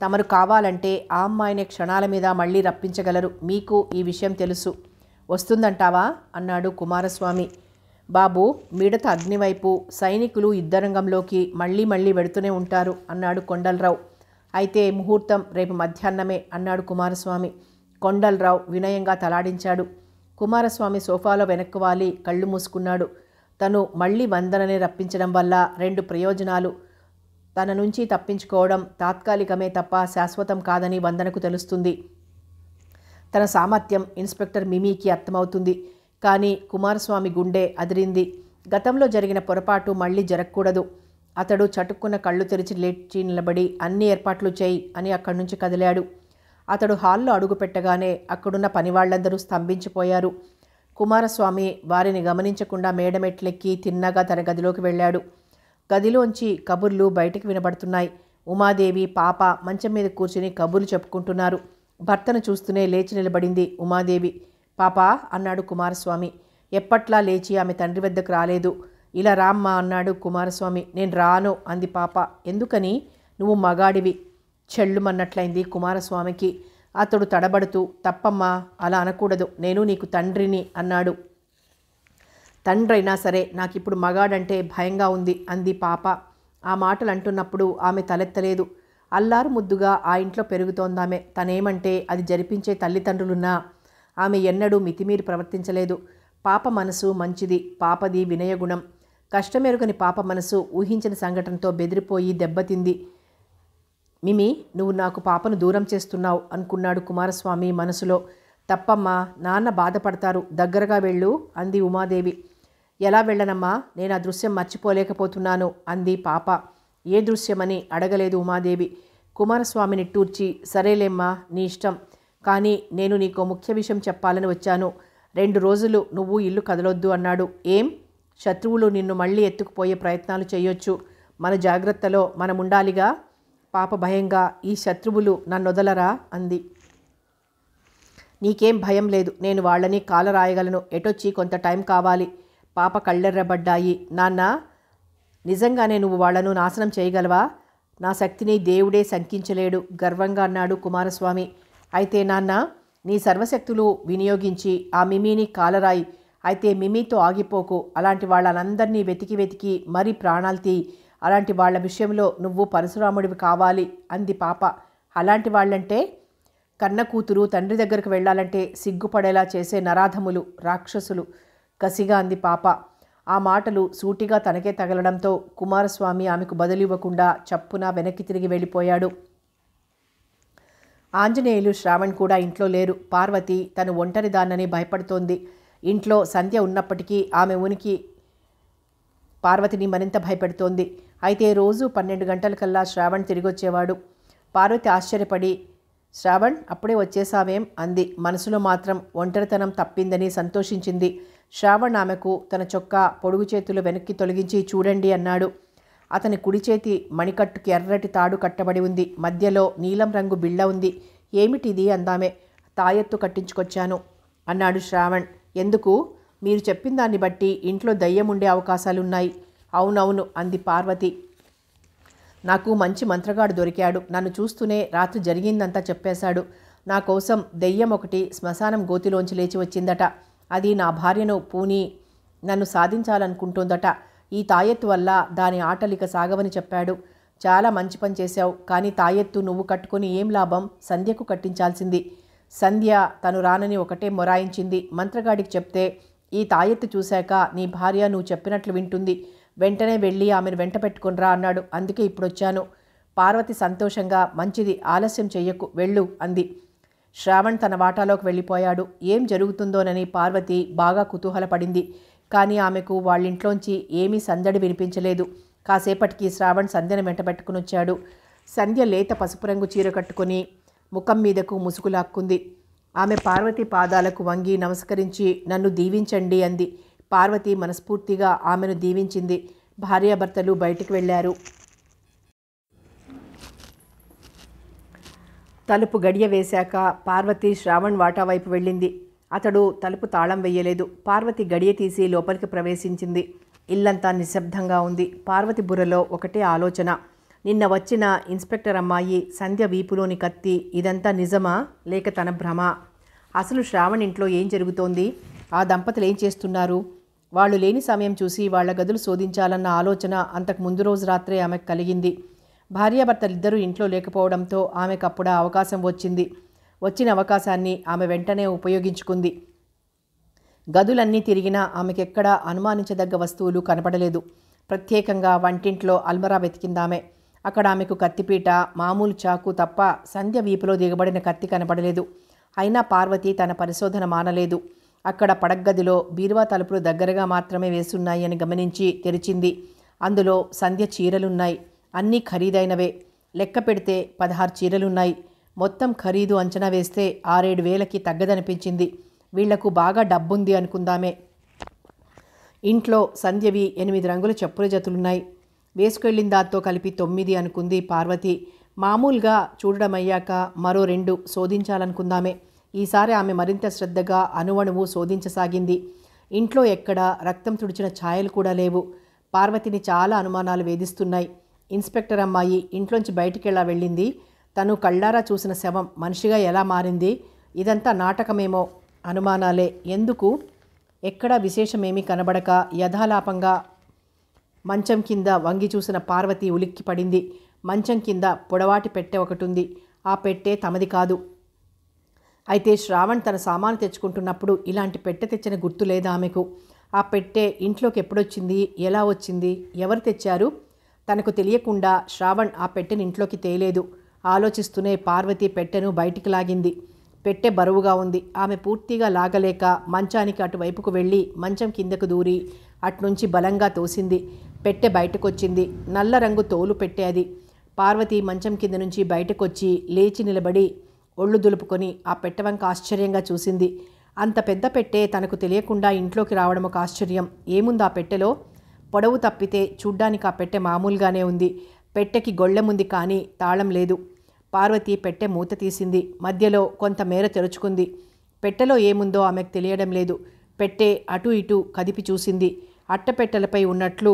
తమరు కావాలంటే ఆ అమ్మాయిని క్షణాల మీద మళ్ళీ రప్పించగలరు మీకు ఈ విషయం తెలుసు వస్తుందంటావా అన్నాడు కుమారస్వామి బాబు మిడత అగ్నివైపు సైనికులు యుద్ధరంగంలోకి మళ్ళీ మళ్ళీ వెడుతూనే ఉంటారు అన్నాడు కొండలరావు అయితే ముహూర్తం రేపు మధ్యాహ్నమే అన్నాడు కుమారస్వామి కొండలరావు వినయంగా తలాడించాడు కుమారస్వామి సోఫాలో వెనక్కు వాలి కళ్ళు మూసుకున్నాడు తను మళ్ళీ వందనని రప్పించడం వల్ల రెండు ప్రయోజనాలు తన నుంచి తప్పించుకోవడం తాత్కాలికమే తప్ప శాశ్వతం కాదని వందనకు తెలుస్తుంది తన సామర్థ్యం ఇన్స్పెక్టర్ మిమీకి అర్థమవుతుంది కానీ కుమారస్వామి గుండె అదిరింది గతంలో జరిగిన పొరపాటు మళ్ళీ జరగకూడదు అతడు చటుక్కున్న కళ్ళు తెరిచి లేచి నిలబడి అన్ని ఏర్పాట్లు చేయి అని అక్కడి నుంచి కదిలాడు అతడు హాల్లో అడుగుపెట్టగానే అక్కడున్న పనివాళ్లందరూ స్తంభించిపోయారు కుమారస్వామి వారిని గమనించకుండా మేడమెట్లెక్కి తిన్నగా తన గదిలోకి వెళ్ళాడు గదిలోంచి కబుర్లు బయటకు వినబడుతున్నాయి ఉమాదేవి పాప మంచం మీద కూర్చుని కబుర్లు చెప్పుకుంటున్నారు భర్తను చూస్తూనే లేచి నిలబడింది ఉమాదేవి పాప అన్నాడు కుమారస్వామి ఎప్పట్లా లేచి ఆమె తండ్రి వద్దకు రాలేదు ఇలా రామ్మా అన్నాడు కుమారస్వామి నేను రాను అంది పాప ఎందుకని నువ్వు మగాడివి చెళ్ళుమన్నట్లయింది కుమారస్వామికి అతడు తడబడుతూ తప్పమ్మా అలా అనకూడదు నేను నీకు తండ్రిని అన్నాడు తండ్రైనా సరే నాకు ఇప్పుడు మగాడంటే భయంగా ఉంది అంది పాప ఆ మాటలు అంటున్నప్పుడు ఆమె తలెత్తలేదు అల్లారు ముద్దుగా ఆ ఇంట్లో పెరుగుతోందామె తనేమంటే అది జరిపించే తల్లిదండ్రులున్నా ఆమె ఎన్నడూ మితిమీరి ప్రవర్తించలేదు పాప మనసు మంచిది పాపది వినయగుణం కష్టమెరుగని పాప మనసు ఊహించిన సంఘటనతో బెదిరిపోయి దెబ్బతింది మిమి నువ్వు నాకు పాపను దూరం చేస్తున్నావు అనుకున్నాడు కుమారస్వామి మనసులో తప్పమ్మా నాన్న బాధపడతారు దగ్గరగా వెళ్ళు అంది ఉమాదేవి ఎలా వెళ్ళనమ్మా నేను ఆ దృశ్యం మర్చిపోలేకపోతున్నాను అంది పాప ఏ దృశ్యమని అడగలేదు ఉమాదేవి కుమారస్వామిని టూర్చి సరేలేమ్మా నీ ఇష్టం కానీ నేను నీకు ముఖ్య విషయం చెప్పాలని వచ్చాను రెండు రోజులు నువ్వు ఇల్లు కదలొద్దు అన్నాడు ఏం శత్రువులు నిన్ను మళ్ళీ ఎత్తుకుపోయే ప్రయత్నాలు చేయొచ్చు మన జాగ్రత్తలో మనముండాలిగా పాప భయంగా ఈ శత్రువులు నన్ను వదలరా అంది నీకేం భయం లేదు నేను వాళ్ళని కాలరాయగలను ఎటొచ్చి కొంత టైం కావాలి పాప కళ్ళెర్రబడ్డాయి నాన్న నిజంగానే నువ్వు వాళ్లను నాశనం చేయగలవా నా శక్తిని దేవుడే శంకించలేడు గర్వంగా అన్నాడు కుమారస్వామి అయితే నాన్న నీ సర్వశక్తులు వినియోగించి ఆ మిమీని కాలరాయి అయితే మిమీతో ఆగిపోకు అలాంటి వాళ్ళనందరినీ వెతికి వెతికి మరీ తీయి అలాంటి వాళ్ళ విషయంలో నువ్వు పరశురాముడివి కావాలి అంది పాప అలాంటి వాళ్ళంటే కన్న కూతురు తండ్రి దగ్గరకు వెళ్ళాలంటే సిగ్గుపడేలా చేసే నరాధములు రాక్షసులు కసిగా అంది పాప ఆ మాటలు సూటిగా తనకే తగలడంతో కుమారస్వామి ఆమెకు బదులివ్వకుండా చప్పున వెనక్కి తిరిగి వెళ్ళిపోయాడు ఆంజనేయులు శ్రావణ్ కూడా ఇంట్లో లేరు పార్వతి తను ఒంటరి దాన్నని భయపడుతోంది ఇంట్లో సంధ్య ఉన్నప్పటికీ ఆమె ఉనికి పార్వతిని మరింత భయపెడుతోంది అయితే రోజు పన్నెండు గంటలకల్లా శ్రావణ్ తిరిగొచ్చేవాడు పార్వతి ఆశ్చర్యపడి శ్రావణ్ అప్పుడే వచ్చేసావేం అంది మనసులో మాత్రం ఒంటరితనం తప్పిందని సంతోషించింది శ్రావణ్ ఆమెకు తన చొక్కా పొడుగు చేతులు వెనక్కి తొలగించి చూడండి అన్నాడు అతని కుడి చేతి మణికట్టుకి ఎర్రటి తాడు కట్టబడి ఉంది మధ్యలో నీలం రంగు బిళ్ళ ఉంది ఏమిటిది అందామే తాయెత్తు కట్టించుకొచ్చాను అన్నాడు శ్రావణ్ ఎందుకు మీరు చెప్పిన దాన్ని బట్టి ఇంట్లో దయ్యం ఉండే అవకాశాలున్నాయి అవునవును అంది పార్వతి నాకు మంచి మంత్రగాడు దొరికాడు నన్ను చూస్తూనే రాత్రి జరిగిందంతా చెప్పేశాడు నా కోసం దెయ్యం ఒకటి శ్మశానం గోతిలోంచి లేచి వచ్చిందట అది నా భార్యను పూని నన్ను సాధించాలనుకుంటోందట ఈ తాయెత్తు వల్ల దాని ఆటలిక సాగవని చెప్పాడు చాలా మంచి పని చేశావు కానీ తాయెత్తు నువ్వు కట్టుకుని ఏం లాభం సంధ్యకు కట్టించాల్సింది సంధ్య తను రానని ఒకటే మొరాయించింది మంత్రగాడికి చెప్తే ఈ తాయెత్తు చూశాక నీ భార్య నువ్వు చెప్పినట్లు వింటుంది వెంటనే వెళ్ళి ఆమెను వెంట పెట్టుకునిరా అన్నాడు అందుకే ఇప్పుడొచ్చాను పార్వతి సంతోషంగా మంచిది ఆలస్యం చెయ్యకు వెళ్ళు అంది శ్రావణ్ తన వాటాలోకి వెళ్ళిపోయాడు ఏం జరుగుతుందోనని పార్వతి బాగా కుతూహలపడింది కానీ ఆమెకు వాళ్ళింట్లోంచి ఏమీ సందడి వినిపించలేదు కాసేపటికి శ్రావణ్ సంధ్యను వచ్చాడు సంధ్య లేత పసుపు రంగు చీర కట్టుకుని ముఖం మీదకు ముసుగు లాక్కుంది ఆమె పార్వతి పాదాలకు వంగి నమస్కరించి నన్ను దీవించండి అంది పార్వతి మనస్ఫూర్తిగా ఆమెను దీవించింది భార్యాభర్తలు బయటికి వెళ్ళారు తలుపు గడియ వేశాక పార్వతి శ్రావణ్ వాటా వైపు వెళ్ళింది అతడు తలుపు తాళం వేయలేదు పార్వతి గడియ తీసి లోపలికి ప్రవేశించింది ఇల్లంతా నిశ్శబ్దంగా ఉంది పార్వతి బుర్రలో ఒకటే ఆలోచన నిన్న వచ్చిన ఇన్స్పెక్టర్ అమ్మాయి సంధ్య వీపులోని కత్తి ఇదంతా నిజమా లేక తన భ్రమ అసలు శ్రావణ్ ఇంట్లో ఏం జరుగుతోంది ఆ దంపతులు ఏం చేస్తున్నారు వాళ్ళు లేని సమయం చూసి వాళ్ల గదులు శోధించాలన్న ఆలోచన అంతకు ముందు రోజు రాత్రే ఆమెకు కలిగింది భార్యాభర్తలిద్దరూ ఇంట్లో లేకపోవడంతో ఆమెకు అప్పుడు అవకాశం వచ్చింది వచ్చిన అవకాశాన్ని ఆమె వెంటనే ఉపయోగించుకుంది గదులన్నీ తిరిగినా ఆమెకెక్కడా అనుమానించదగ్గ వస్తువులు కనపడలేదు ప్రత్యేకంగా వంటింట్లో అల్మరా వెతికిందామే అక్కడ ఆమెకు కత్తిపీట మామూలు చాకు తప్ప సంధ్య వీపులో దిగబడిన కత్తి కనపడలేదు అయినా పార్వతి తన పరిశోధన మానలేదు అక్కడ పడగ్గదిలో బీరువా తలుపులు దగ్గరగా మాత్రమే వేసున్నాయని గమనించి తెరిచింది అందులో సంధ్య చీరలున్నాయి అన్నీ ఖరీదైనవే లెక్క పెడితే పదహారు చీరలున్నాయి మొత్తం ఖరీదు అంచనా వేస్తే ఆరేడు వేలకి తగ్గదనిపించింది వీళ్లకు బాగా డబ్బుంది అనుకుందామే ఇంట్లో సంధ్యవి ఎనిమిది రంగుల చెప్పుల జతులున్నాయి వేసుకెళ్లిన దాంతో కలిపి తొమ్మిది అనుకుంది పార్వతి మామూలుగా చూడడమయ్యాక మరో రెండు శోధించాలనుకుందామే ఈసారి ఆమె మరింత శ్రద్ధగా అణువణువు శోధించసాగింది ఇంట్లో ఎక్కడ రక్తం తుడిచిన ఛాయలు కూడా లేవు పార్వతిని చాలా అనుమానాలు వేధిస్తున్నాయి ఇన్స్పెక్టర్ అమ్మాయి ఇంట్లోంచి బయటికెళ్ళా వెళ్ళింది తను కళ్ళారా చూసిన శవం మనిషిగా ఎలా మారింది ఇదంతా నాటకమేమో అనుమానాలే ఎందుకు ఎక్కడా విశేషమేమీ కనబడక యథాలాపంగా మంచం కింద వంగి చూసిన పార్వతి ఉలిక్కి పడింది మంచం కింద పొడవాటి పెట్టె ఒకటుంది ఆ పెట్టే తమది కాదు అయితే శ్రావణ్ తన సామాను తెచ్చుకుంటున్నప్పుడు ఇలాంటి పెట్టె తెచ్చిన గుర్తు లేదా ఆమెకు ఆ పెట్టె ఇంట్లోకి ఎప్పుడొచ్చింది ఎలా వచ్చింది ఎవరు తెచ్చారు తనకు తెలియకుండా శ్రావణ్ ఆ పెట్టెను ఇంట్లోకి తేలేదు ఆలోచిస్తూనే పార్వతి పెట్టెను బయటికి లాగింది పెట్టె బరువుగా ఉంది ఆమె పూర్తిగా లాగలేక మంచానికి అటువైపుకు వెళ్ళి మంచం కిందకు దూరి అట్నుంచి బలంగా తోసింది పెట్టె బయటకొచ్చింది నల్ల రంగు తోలు పెట్టే అది పార్వతి మంచం కింద నుంచి బయటకొచ్చి లేచి నిలబడి ఒళ్ళు దులుపుకొని ఆ పెట్టవంక ఆశ్చర్యంగా చూసింది అంత పెద్ద పెట్టె తనకు తెలియకుండా ఇంట్లోకి రావడం ఒక ఆశ్చర్యం ఏముంది ఆ పెట్టెలో పొడవు తప్పితే చూడ్డానికి ఆ పెట్టె మామూలుగానే ఉంది పెట్టెకి గొళ్ళెముంది కానీ తాళం లేదు పార్వతి పెట్టె మూత తీసింది మధ్యలో కొంతమేర తెరుచుకుంది పెట్టెలో ఏముందో ఆమెకు తెలియడం లేదు పెట్టె అటు ఇటు కదిపి చూసింది అట్టపెట్టెలపై ఉన్నట్లు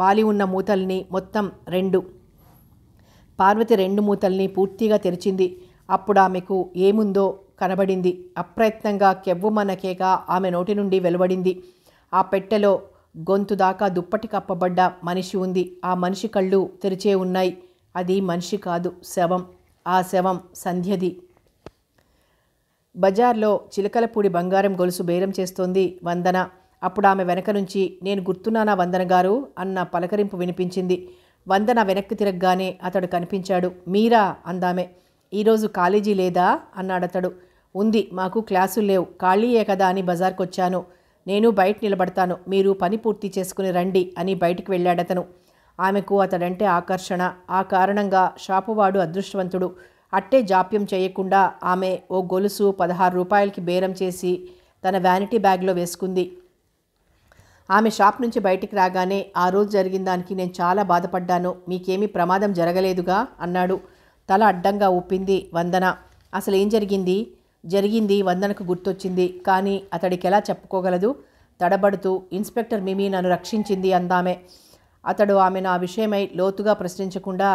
వాలి ఉన్న మూతల్ని మొత్తం రెండు పార్వతి రెండు మూతల్ని పూర్తిగా తెరిచింది అప్పుడు ఆమెకు ఏముందో కనబడింది అప్రయత్నంగా కెవ్వు మనకేగా ఆమె నోటి నుండి వెలువడింది ఆ పెట్టెలో గొంతు దాకా దుప్పటి కప్పబడ్డ మనిషి ఉంది ఆ మనిషి కళ్ళు తెరిచే ఉన్నాయి అది మనిషి కాదు శవం ఆ శవం సంధ్యది బజార్లో చిలకలపూడి బంగారం గొలుసు బేరం చేస్తోంది వందన అప్పుడు ఆమె వెనక నుంచి నేను గుర్తున్నానా వందన గారు అన్న పలకరింపు వినిపించింది వందన వెనక్కి తిరగగానే అతడు కనిపించాడు మీరా అందామె ఈరోజు కాలేజీ లేదా అన్నాడతడు ఉంది మాకు క్లాసులు లేవు ఖాళీయే కదా అని బజార్కొచ్చాను నేను బయట నిలబడతాను మీరు పని పూర్తి చేసుకుని రండి అని బయటికి వెళ్ళాడతను ఆమెకు అతడంటే ఆకర్షణ ఆ కారణంగా షాపువాడు అదృష్టవంతుడు అట్టే జాప్యం చేయకుండా ఆమె ఓ గొలుసు పదహారు రూపాయలకి బేరం చేసి తన వ్యానిటీ బ్యాగ్లో వేసుకుంది ఆమె షాప్ నుంచి బయటికి రాగానే ఆ రోజు జరిగిన దానికి నేను చాలా బాధపడ్డాను మీకేమీ ప్రమాదం జరగలేదుగా అన్నాడు తల అడ్డంగా ఊపింది వందన అసలు ఏం జరిగింది జరిగింది వందనకు గుర్తొచ్చింది కానీ అతడికి ఎలా చెప్పుకోగలదు తడబడుతూ ఇన్స్పెక్టర్ మిమి నన్ను రక్షించింది అందామె అతడు ఆమె నా విషయమై లోతుగా ప్రశ్నించకుండా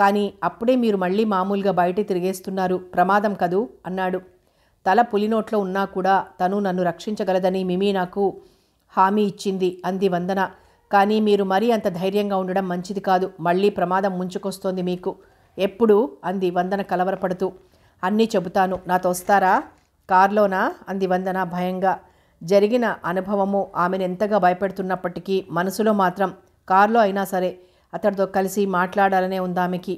కానీ అప్పుడే మీరు మళ్ళీ మామూలుగా బయట తిరిగేస్తున్నారు ప్రమాదం కదూ అన్నాడు తల పులినోట్లో ఉన్నా కూడా తను నన్ను రక్షించగలదని మిమి నాకు హామీ ఇచ్చింది అంది వందన కానీ మీరు మరీ అంత ధైర్యంగా ఉండడం మంచిది కాదు మళ్ళీ ప్రమాదం ముంచుకొస్తోంది మీకు ఎప్పుడు అంది వందన కలవరపడుతూ అన్నీ చెబుతాను నాతో వస్తారా కారులోనా అంది వందన భయంగా జరిగిన అనుభవము ఆమెను ఎంతగా భయపెడుతున్నప్పటికీ మనసులో మాత్రం కారులో అయినా సరే అతడితో కలిసి మాట్లాడాలనే ఉందామెకి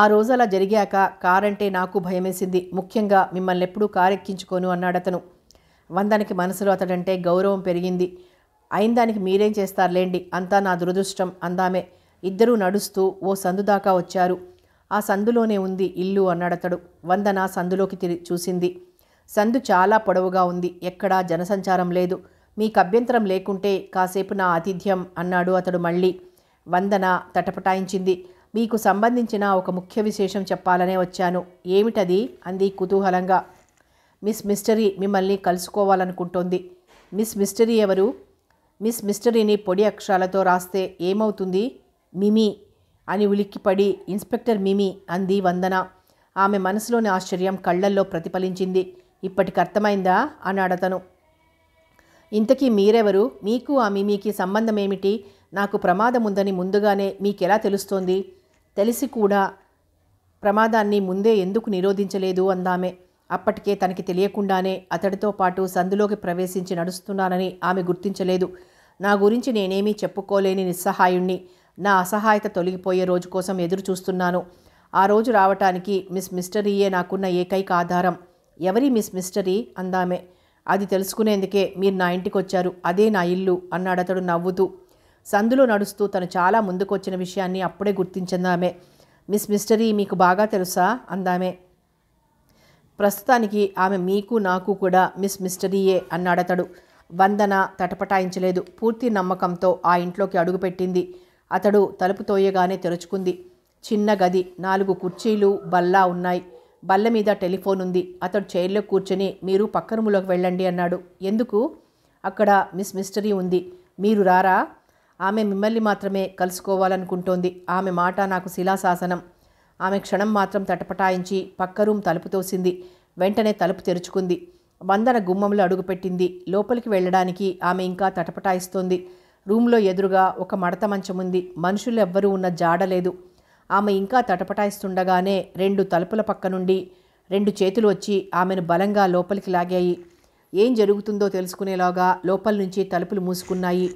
ఆ రోజు అలా జరిగాక కారంటే నాకు భయమేసింది ముఖ్యంగా మిమ్మల్ని ఎప్పుడూ కారెక్కించుకోను అన్నాడు అతను వందనకి మనసులో అతడంటే గౌరవం పెరిగింది అయిన దానికి మీరేం చేస్తారులేండి అంతా నా దురదృష్టం అందామే ఇద్దరూ నడుస్తూ ఓ సందు దాకా వచ్చారు ఆ సందులోనే ఉంది ఇల్లు అన్నాడతడు వందన సందులోకి తిరి చూసింది సందు చాలా పొడవుగా ఉంది ఎక్కడా జనసంచారం లేదు మీకు అభ్యంతరం లేకుంటే కాసేపు నా ఆతిథ్యం అన్నాడు అతడు మళ్ళీ వందన తటపటాయించింది మీకు సంబంధించిన ఒక ముఖ్య విశేషం చెప్పాలనే వచ్చాను ఏమిటది అంది కుతూహలంగా మిస్ మిస్టరీ మిమ్మల్ని కలుసుకోవాలనుకుంటోంది మిస్ మిస్టరీ ఎవరు మిస్ మిస్టరీని పొడి అక్షరాలతో రాస్తే ఏమవుతుంది మిమీ అని ఉలిక్కిపడి ఇన్స్పెక్టర్ మిమి అంది వందన ఆమె మనసులోని ఆశ్చర్యం కళ్ళల్లో ప్రతిఫలించింది ఇప్పటికి అర్థమైందా అన్నాడతను ఇంతకీ మీరెవరు మీకు ఆ మిమీకి సంబంధం ఏమిటి నాకు ప్రమాదం ఉందని ముందుగానే మీకెలా తెలుస్తోంది తెలిసి కూడా ప్రమాదాన్ని ముందే ఎందుకు నిరోధించలేదు అందామే అప్పటికే తనకి తెలియకుండానే అతడితో పాటు సందులోకి ప్రవేశించి నడుస్తున్నానని ఆమె గుర్తించలేదు నా గురించి నేనేమీ చెప్పుకోలేని నిస్సహాయుణ్ణి నా అసహాయత తొలగిపోయే రోజు కోసం ఎదురు చూస్తున్నాను ఆ రోజు రావటానికి మిస్ మిస్టరీయే నాకున్న ఏకైక ఆధారం ఎవరి మిస్ మిస్టరీ అందామే అది తెలుసుకునేందుకే మీరు నా ఇంటికి వచ్చారు అదే నా ఇల్లు అన్నాడతడు నవ్వుతూ సందులో నడుస్తూ తను చాలా ముందుకొచ్చిన విషయాన్ని అప్పుడే గుర్తించిందామే మిస్ మిస్టరీ మీకు బాగా తెలుసా అందామే ప్రస్తుతానికి ఆమె మీకు నాకు కూడా మిస్ మిస్టరీయే అన్నాడతడు వందన తటపటాయించలేదు పూర్తి నమ్మకంతో ఆ ఇంట్లోకి అడుగుపెట్టింది అతడు తలుపు తోయగానే తెరుచుకుంది చిన్న గది నాలుగు కుర్చీలు బల్లా ఉన్నాయి బల్ల మీద టెలిఫోన్ ఉంది అతడు చైర్లో కూర్చొని మీరు పక్క రూములోకి వెళ్ళండి అన్నాడు ఎందుకు అక్కడ మిస్ మిస్టరీ ఉంది మీరు రారా ఆమె మిమ్మల్ని మాత్రమే కలుసుకోవాలనుకుంటోంది ఆమె మాట నాకు శిలాశాసనం ఆమె క్షణం మాత్రం తటపటాయించి పక్క రూమ్ తలుపు తోసింది వెంటనే తలుపు తెరుచుకుంది వందన గుమ్మంలో అడుగుపెట్టింది లోపలికి వెళ్ళడానికి ఆమె ఇంకా తటపటాయిస్తోంది రూమ్లో ఎదురుగా ఒక మడత మంచం ఉంది మనుషులు ఎవ్వరూ ఉన్న జాడలేదు ఆమె ఇంకా తటపటాయిస్తుండగానే రెండు తలుపుల పక్క నుండి రెండు చేతులు వచ్చి ఆమెను బలంగా లోపలికి లాగాయి ఏం జరుగుతుందో తెలుసుకునేలాగా లోపల నుంచి తలుపులు మూసుకున్నాయి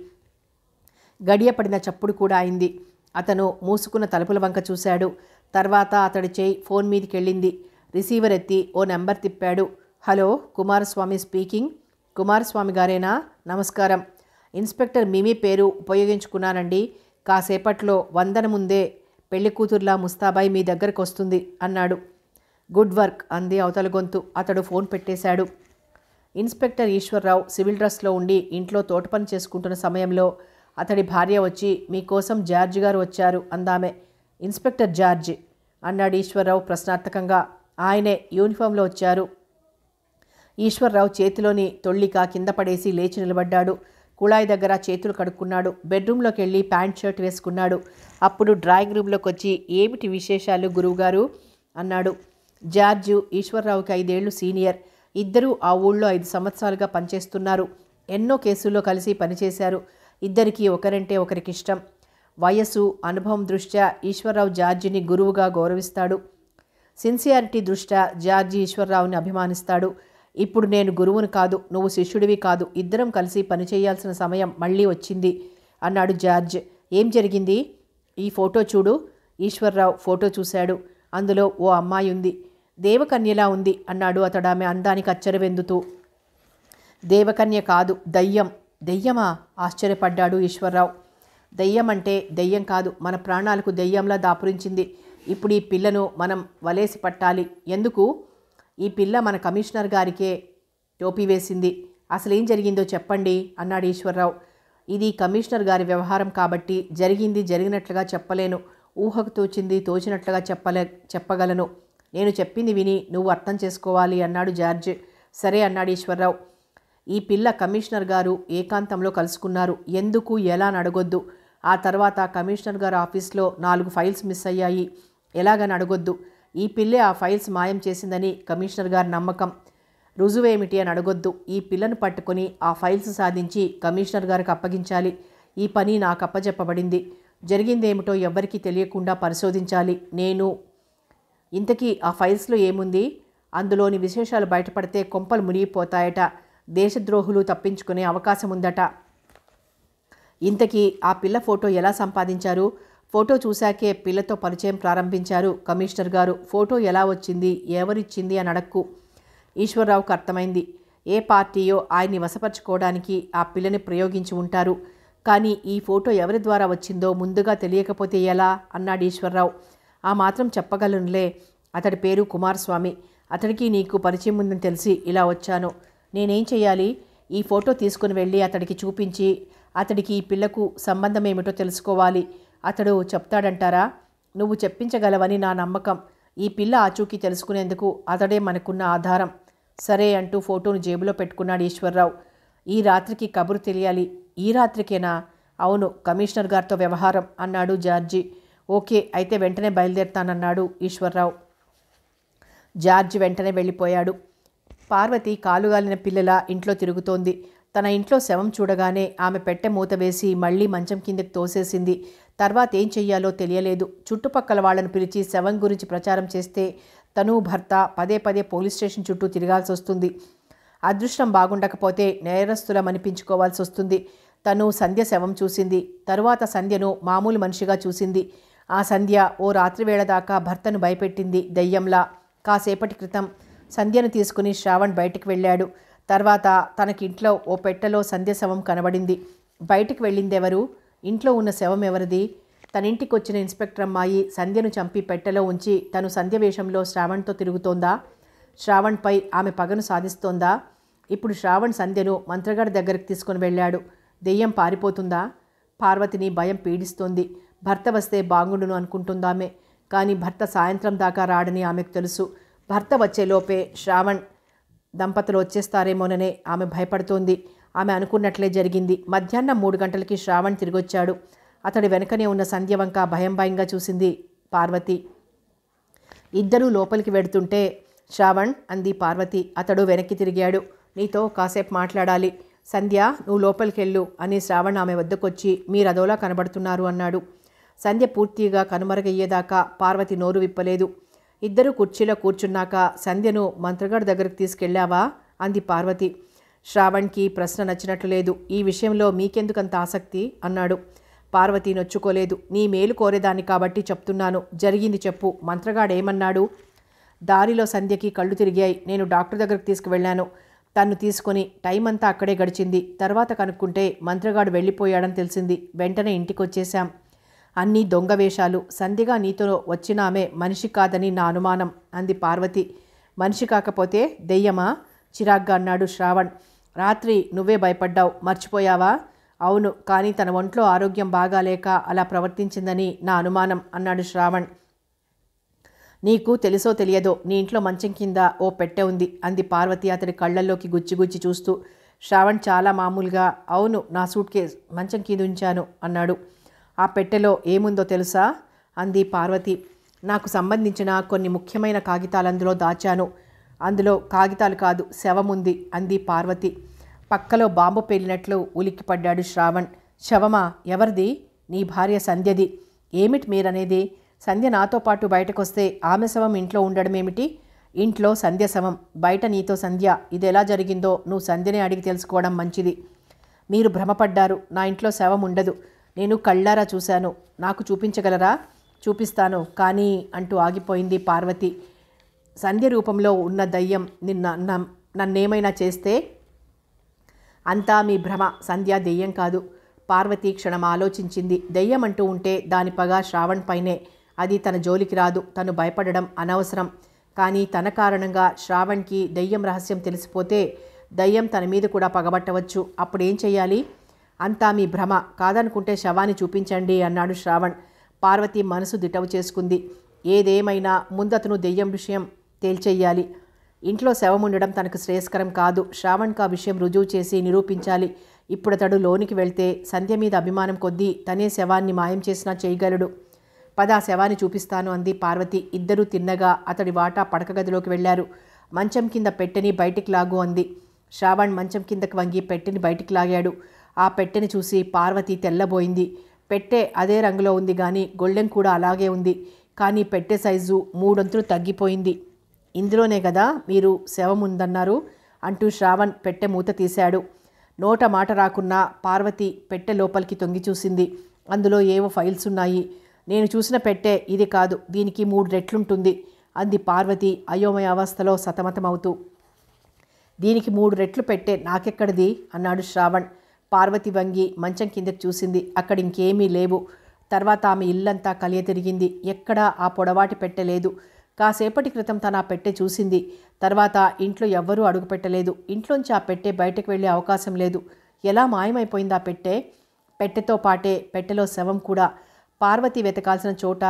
గడియపడిన చప్పుడు కూడా అయింది అతను మూసుకున్న తలుపుల వంక చూశాడు తర్వాత అతడి చేయి ఫోన్ మీదకి వెళ్ళింది రిసీవర్ ఎత్తి ఓ నెంబర్ తిప్పాడు హలో కుమారస్వామి స్పీకింగ్ కుమారస్వామి గారేనా నమస్కారం ఇన్స్పెక్టర్ మిమీ పేరు ఉపయోగించుకున్నానండి కాసేపట్లో వందన ముందే పెళ్లి కూతుర్లా ముస్తాబాయి మీ దగ్గరకు వస్తుంది అన్నాడు గుడ్ వర్క్ అంది అవతల గొంతు అతడు ఫోన్ పెట్టేశాడు ఇన్స్పెక్టర్ ఈశ్వరరావు సివిల్ డ్రెస్లో ఉండి ఇంట్లో తోటపని చేసుకుంటున్న సమయంలో అతడి భార్య వచ్చి మీకోసం జార్జ్ గారు వచ్చారు అందామె ఇన్స్పెక్టర్ జార్జ్ అన్నాడు ఈశ్వరరావు ప్రశ్నార్థకంగా ఆయనే యూనిఫామ్లో వచ్చారు ఈశ్వరరావు చేతిలోని తొళ్ళిక కింద పడేసి లేచి నిలబడ్డాడు కుళాయి దగ్గర చేతులు కడుక్కున్నాడు బెడ్రూమ్లోకి వెళ్ళి ప్యాంట్ షర్ట్ వేసుకున్నాడు అప్పుడు డ్రాయింగ్ రూమ్లోకి వచ్చి ఏమిటి విశేషాలు గురువుగారు అన్నాడు జార్జు ఈశ్వరరావుకి ఐదేళ్లు సీనియర్ ఇద్దరూ ఆ ఊళ్ళో ఐదు సంవత్సరాలుగా పనిచేస్తున్నారు ఎన్నో కేసుల్లో కలిసి పనిచేశారు ఇద్దరికీ ఒకరంటే ఒకరికి ఇష్టం వయస్సు అనుభవం దృష్ట్యా ఈశ్వరరావు జార్జిని గురువుగా గౌరవిస్తాడు సిన్సియారిటీ దృష్ట్యా జార్జి ఈశ్వరరావుని అభిమానిస్తాడు ఇప్పుడు నేను గురువును కాదు నువ్వు శిష్యుడివి కాదు ఇద్దరం కలిసి పనిచేయాల్సిన సమయం మళ్ళీ వచ్చింది అన్నాడు జార్జ్ ఏం జరిగింది ఈ ఫోటో చూడు ఈశ్వర్రావు ఫోటో చూశాడు అందులో ఓ అమ్మాయి ఉంది దేవకన్యలా ఉంది అన్నాడు అతడు ఆమె అందానికి వెందుతూ దేవకన్య కాదు దయ్యం దెయ్యమా ఆశ్చర్యపడ్డాడు ఈశ్వర్రావు దయ్యం అంటే దెయ్యం కాదు మన ప్రాణాలకు దెయ్యంలా దాపురించింది ఇప్పుడు ఈ పిల్లను మనం వలేసి పట్టాలి ఎందుకు ఈ పిల్ల మన కమిషనర్ గారికే టోపీ వేసింది అసలు ఏం జరిగిందో చెప్పండి అన్నాడు ఈశ్వరరావు ఇది కమిషనర్ గారి వ్యవహారం కాబట్టి జరిగింది జరిగినట్లుగా చెప్పలేను ఊహకు తోచింది తోచినట్లుగా చెప్పలే చెప్పగలను నేను చెప్పింది విని నువ్వు అర్థం చేసుకోవాలి అన్నాడు జార్జ్ సరే అన్నాడు ఈశ్వరరావు ఈ పిల్ల కమిషనర్ గారు ఏకాంతంలో కలుసుకున్నారు ఎందుకు ఎలా నడగొద్దు ఆ తర్వాత కమిషనర్ గారు ఆఫీస్లో నాలుగు ఫైల్స్ మిస్ అయ్యాయి ఎలాగని అడగొద్దు ఈ పిల్లే ఆ ఫైల్స్ మాయం చేసిందని కమిషనర్ గారి నమ్మకం రుజువేమిటి అని అడగొద్దు ఈ పిల్లను పట్టుకొని ఆ ఫైల్స్ సాధించి కమిషనర్ గారికి అప్పగించాలి ఈ పని నాకు అప్పచెప్పబడింది జరిగిందేమిటో ఎవ్వరికీ తెలియకుండా పరిశోధించాలి నేను ఇంతకీ ఆ ఫైల్స్లో ఏముంది అందులోని విశేషాలు బయటపడితే కొంపలు మునిగిపోతాయట దేశద్రోహులు తప్పించుకునే అవకాశం ఉందట ఇంతకీ ఆ పిల్ల ఫోటో ఎలా సంపాదించారు ఫోటో చూశాకే పిల్లతో పరిచయం ప్రారంభించారు కమిషనర్ గారు ఫోటో ఎలా వచ్చింది ఎవరిచ్చింది అని అడక్కు ఈశ్వరరావుకు అర్థమైంది ఏ పార్టీయో ఆయన్ని వసపరచుకోవడానికి ఆ పిల్లని ప్రయోగించి ఉంటారు కానీ ఈ ఫోటో ఎవరి ద్వారా వచ్చిందో ముందుగా తెలియకపోతే ఎలా అన్నాడు ఈశ్వరరావు ఆ మాత్రం చెప్పగలనులే అతడి పేరు కుమారస్వామి అతడికి నీకు పరిచయం ఉందని తెలిసి ఇలా వచ్చాను నేనేం చేయాలి ఈ ఫోటో తీసుకుని వెళ్ళి అతడికి చూపించి అతడికి ఈ పిల్లకు సంబంధం ఏమిటో తెలుసుకోవాలి అతడు చెప్తాడంటారా నువ్వు చెప్పించగలవని నా నమ్మకం ఈ పిల్ల ఆచూకీ తెలుసుకునేందుకు అతడే మనకున్న ఆధారం సరే అంటూ ఫోటోను జేబులో పెట్టుకున్నాడు ఈశ్వరరావు ఈ రాత్రికి కబురు తెలియాలి ఈ రాత్రికేనా అవును కమిషనర్ గారితో వ్యవహారం అన్నాడు జార్జి ఓకే అయితే వెంటనే బయలుదేరుతానన్నాడు ఈశ్వరరావు జార్జి వెంటనే వెళ్ళిపోయాడు పార్వతి కాలుగాలిన పిల్లల ఇంట్లో తిరుగుతోంది తన ఇంట్లో శవం చూడగానే ఆమె పెట్టె మూత వేసి మళ్లీ మంచం కిందకి తోసేసింది తర్వాత ఏం చెయ్యాలో తెలియలేదు చుట్టుపక్కల వాళ్లను పిలిచి శవం గురించి ప్రచారం చేస్తే తను భర్త పదే పదే పోలీస్ స్టేషన్ చుట్టూ తిరగాల్సి వస్తుంది అదృష్టం బాగుండకపోతే అనిపించుకోవాల్సి వస్తుంది తను సంధ్య శవం చూసింది తరువాత సంధ్యను మామూలు మనిషిగా చూసింది ఆ సంధ్య ఓ రాత్రివేళ దాకా భర్తను భయపెట్టింది దయ్యంలా కాసేపటి క్రితం సంధ్యను తీసుకుని శ్రావణ్ బయటికి వెళ్ళాడు తర్వాత తనకింట్లో ఓ పెట్టెలో సంధ్య శవం కనబడింది బయటికి వెళ్ళిందెవరు ఇంట్లో ఉన్న శవం ఎవరిది తనింటికి వచ్చిన ఇన్స్పెక్టర్ అమ్మాయి సంధ్యను చంపి పెట్టెలో ఉంచి తను సంధ్య వేషంలో శ్రావణ్తో తిరుగుతోందా శ్రావణ్పై ఆమె పగను సాధిస్తోందా ఇప్పుడు శ్రావణ్ సంధ్యను మంత్రగాడి దగ్గరికి తీసుకుని వెళ్ళాడు దెయ్యం పారిపోతుందా పార్వతిని భయం పీడిస్తోంది భర్త వస్తే బాగుండును అనుకుంటుందామె కానీ భర్త సాయంత్రం దాకా రాడని ఆమెకు తెలుసు భర్త వచ్చేలోపే శ్రావణ్ దంపతులు వచ్చేస్తారేమోననే ఆమె భయపడుతోంది ఆమె అనుకున్నట్లే జరిగింది మధ్యాహ్నం మూడు గంటలకి శ్రావణ్ తిరిగొచ్చాడు అతడి వెనుకనే ఉన్న సంధ్యవంక భయం భయంగా చూసింది పార్వతి ఇద్దరూ లోపలికి వెడుతుంటే శ్రావణ్ అంది పార్వతి అతడు వెనక్కి తిరిగాడు నీతో కాసేపు మాట్లాడాలి సంధ్య నువ్వు లోపలికెళ్ళు అని శ్రావణ్ ఆమె వద్దకొచ్చి అదోలా కనబడుతున్నారు అన్నాడు సంధ్య పూర్తిగా కనుమరుగయ్యేదాకా పార్వతి నోరు విప్పలేదు ఇద్దరు కుర్చీలో కూర్చున్నాక సంధ్యను మంత్రగాడి దగ్గరికి తీసుకెళ్లావా అంది పార్వతి శ్రావణ్కి ప్రశ్న నచ్చినట్లు లేదు ఈ విషయంలో మీకెందుకంత ఆసక్తి అన్నాడు పార్వతి నొచ్చుకోలేదు నీ మేలు కోరేదాన్ని కాబట్టి చెప్తున్నాను జరిగింది చెప్పు మంత్రగాడేమన్నాడు దారిలో సంధ్యకి కళ్ళు తిరిగాయి నేను డాక్టర్ దగ్గరికి తీసుకువెళ్ళాను తన్ను తీసుకుని టైం అంతా అక్కడే గడిచింది తర్వాత కనుక్కుంటే మంత్రగాడు వెళ్ళిపోయాడని తెలిసింది వెంటనే ఇంటికి వచ్చేశాం అన్నీ దొంగ వేషాలు సంధిగా నీతో వచ్చిన ఆమె మనిషి కాదని నా అనుమానం అంది పార్వతి మనిషి కాకపోతే దెయ్యమా చిరాగ్గా అన్నాడు శ్రావణ్ రాత్రి నువ్వే భయపడ్డావు మర్చిపోయావా అవును కానీ తన ఒంట్లో ఆరోగ్యం బాగాలేక అలా ప్రవర్తించిందని నా అనుమానం అన్నాడు శ్రావణ్ నీకు తెలుసో తెలియదో నీ ఇంట్లో మంచం కింద ఓ పెట్టె ఉంది అంది పార్వతి అతడి కళ్ళల్లోకి గుచ్చిగుచ్చి చూస్తూ శ్రావణ్ చాలా మామూలుగా అవును నా సూట్ కేస్ మంచం కింద ఉంచాను అన్నాడు ఆ పెట్టెలో ఏముందో తెలుసా అంది పార్వతి నాకు సంబంధించిన కొన్ని ముఖ్యమైన కాగితాలు అందులో దాచాను అందులో కాగితాలు కాదు శవం ఉంది అంది పార్వతి పక్కలో బాంబు పేలినట్లు ఉలిక్కిపడ్డాడు శ్రావణ్ శవమా ఎవరిది నీ భార్య సంధ్యది ఏమిటి మీరనేది సంధ్య నాతో పాటు బయటకొస్తే ఆమె శవం ఇంట్లో ఉండడమేమిటి ఇంట్లో సంధ్య శవం బయట నీతో సంధ్య ఇది ఎలా జరిగిందో నువ్వు సంధ్యనే అడిగి తెలుసుకోవడం మంచిది మీరు భ్రమపడ్డారు నా ఇంట్లో శవం ఉండదు నేను కళ్ళారా చూశాను నాకు చూపించగలరా చూపిస్తాను కానీ అంటూ ఆగిపోయింది పార్వతి సంధ్య రూపంలో ఉన్న దయ్యం నిన్న నన్నేమైనా చేస్తే అంతా మీ భ్రమ సంధ్య దెయ్యం కాదు పార్వతీ క్షణం ఆలోచించింది దెయ్యం అంటూ ఉంటే దాని పగ శ్రావణ్ పైనే అది తన జోలికి రాదు తను భయపడడం అనవసరం కానీ తన కారణంగా శ్రావణ్కి దెయ్యం రహస్యం తెలిసిపోతే దయ్యం తన మీద కూడా పగబట్టవచ్చు అప్పుడేం చేయాలి అంతా మీ భ్రమ కాదనుకుంటే శవాన్ని చూపించండి అన్నాడు శ్రావణ్ పార్వతి మనసు దిటవు చేసుకుంది ఏదేమైనా ముందతను దెయ్యం విషయం తేల్చేయాలి ఇంట్లో శవం ఉండడం తనకు శ్రేయస్కరం కాదు శ్రావణ్ కా విషయం రుజువు చేసి నిరూపించాలి ఇప్పుడతడు లోనికి వెళ్తే సంధ్య మీద అభిమానం కొద్దీ తనే శవాన్ని మాయం చేసినా చేయగలడు పద శవాన్ని చూపిస్తాను అంది పార్వతి ఇద్దరూ తిన్నగా అతడి వాటా పడక గదిలోకి వెళ్లారు మంచం కింద పెట్టెని బయటికి లాగు అంది శ్రావణ్ మంచం కిందకు వంగి పెట్టెని బయటికి లాగాడు ఆ పెట్టెని చూసి పార్వతి తెల్లబోయింది పెట్టె అదే రంగులో ఉంది కానీ గొల్లెం కూడా అలాగే ఉంది కానీ పెట్టె సైజు మూడంతులు తగ్గిపోయింది ఇందులోనే కదా మీరు శవముందన్నారు అంటూ శ్రావణ్ పెట్టె మూత తీశాడు నోట మాట రాకున్నా పార్వతి పెట్టె లోపలికి తొంగి చూసింది అందులో ఏవో ఫైల్స్ ఉన్నాయి నేను చూసిన పెట్టె ఇది కాదు దీనికి మూడు రెట్లుంటుంది అంది పార్వతి అయోమయ అవస్థలో సతమతమవుతూ దీనికి మూడు రెట్లు పెట్టే నాకెక్కడిది అన్నాడు శ్రావణ్ పార్వతి వంగి మంచం కిందకు చూసింది అక్కడ ఇంకేమీ లేవు తర్వాత ఆమె ఇల్లంతా కలియ తిరిగింది ఎక్కడా ఆ పొడవాటి పెట్టలేదు కాసేపటి క్రితం తన పెట్టె చూసింది తర్వాత ఇంట్లో ఎవ్వరూ అడుగుపెట్టలేదు ఇంట్లోంచి ఆ పెట్టె బయటకు వెళ్ళే అవకాశం లేదు ఎలా మాయమైపోయింది ఆ పెట్టె పెట్టెతో పాటే పెట్టెలో శవం కూడా పార్వతి వెతకాల్సిన చోట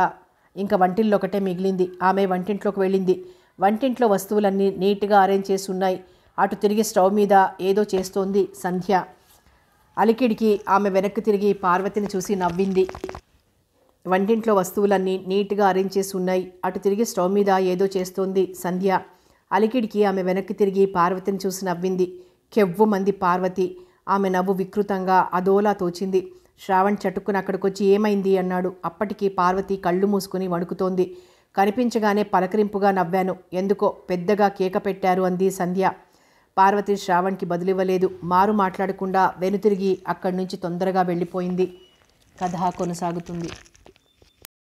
ఇంకా ఒకటే మిగిలింది ఆమె వంటింట్లోకి వెళ్ళింది వంటింట్లో వస్తువులన్నీ నీట్గా అరేంజ్ చేసి ఉన్నాయి అటు తిరిగి స్టవ్ మీద ఏదో చేస్తోంది సంధ్య అలికిడికి ఆమె వెనక్కి తిరిగి పార్వతిని చూసి నవ్వింది వంటింట్లో వస్తువులన్నీ నీట్గా అరేంజ్ చేసి ఉన్నాయి అటు తిరిగి స్టవ్ మీద ఏదో చేస్తోంది సంధ్య అలికిడికి ఆమె వెనక్కి తిరిగి పార్వతిని చూసి నవ్వింది కెవ్వు మంది పార్వతి ఆమె నవ్వు వికృతంగా అదోలా తోచింది శ్రావణ్ చటుక్కున అక్కడికొచ్చి ఏమైంది అన్నాడు అప్పటికి పార్వతి కళ్ళు మూసుకుని వణుకుతోంది కనిపించగానే పలకరింపుగా నవ్వాను ఎందుకో పెద్దగా కేక పెట్టారు అంది సంధ్య పార్వతి శ్రావణ్కి బదులివ్వలేదు మారు మాట్లాడకుండా వెనుతిరిగి అక్కడి నుంచి తొందరగా వెళ్ళిపోయింది కథ కొనసాగుతుంది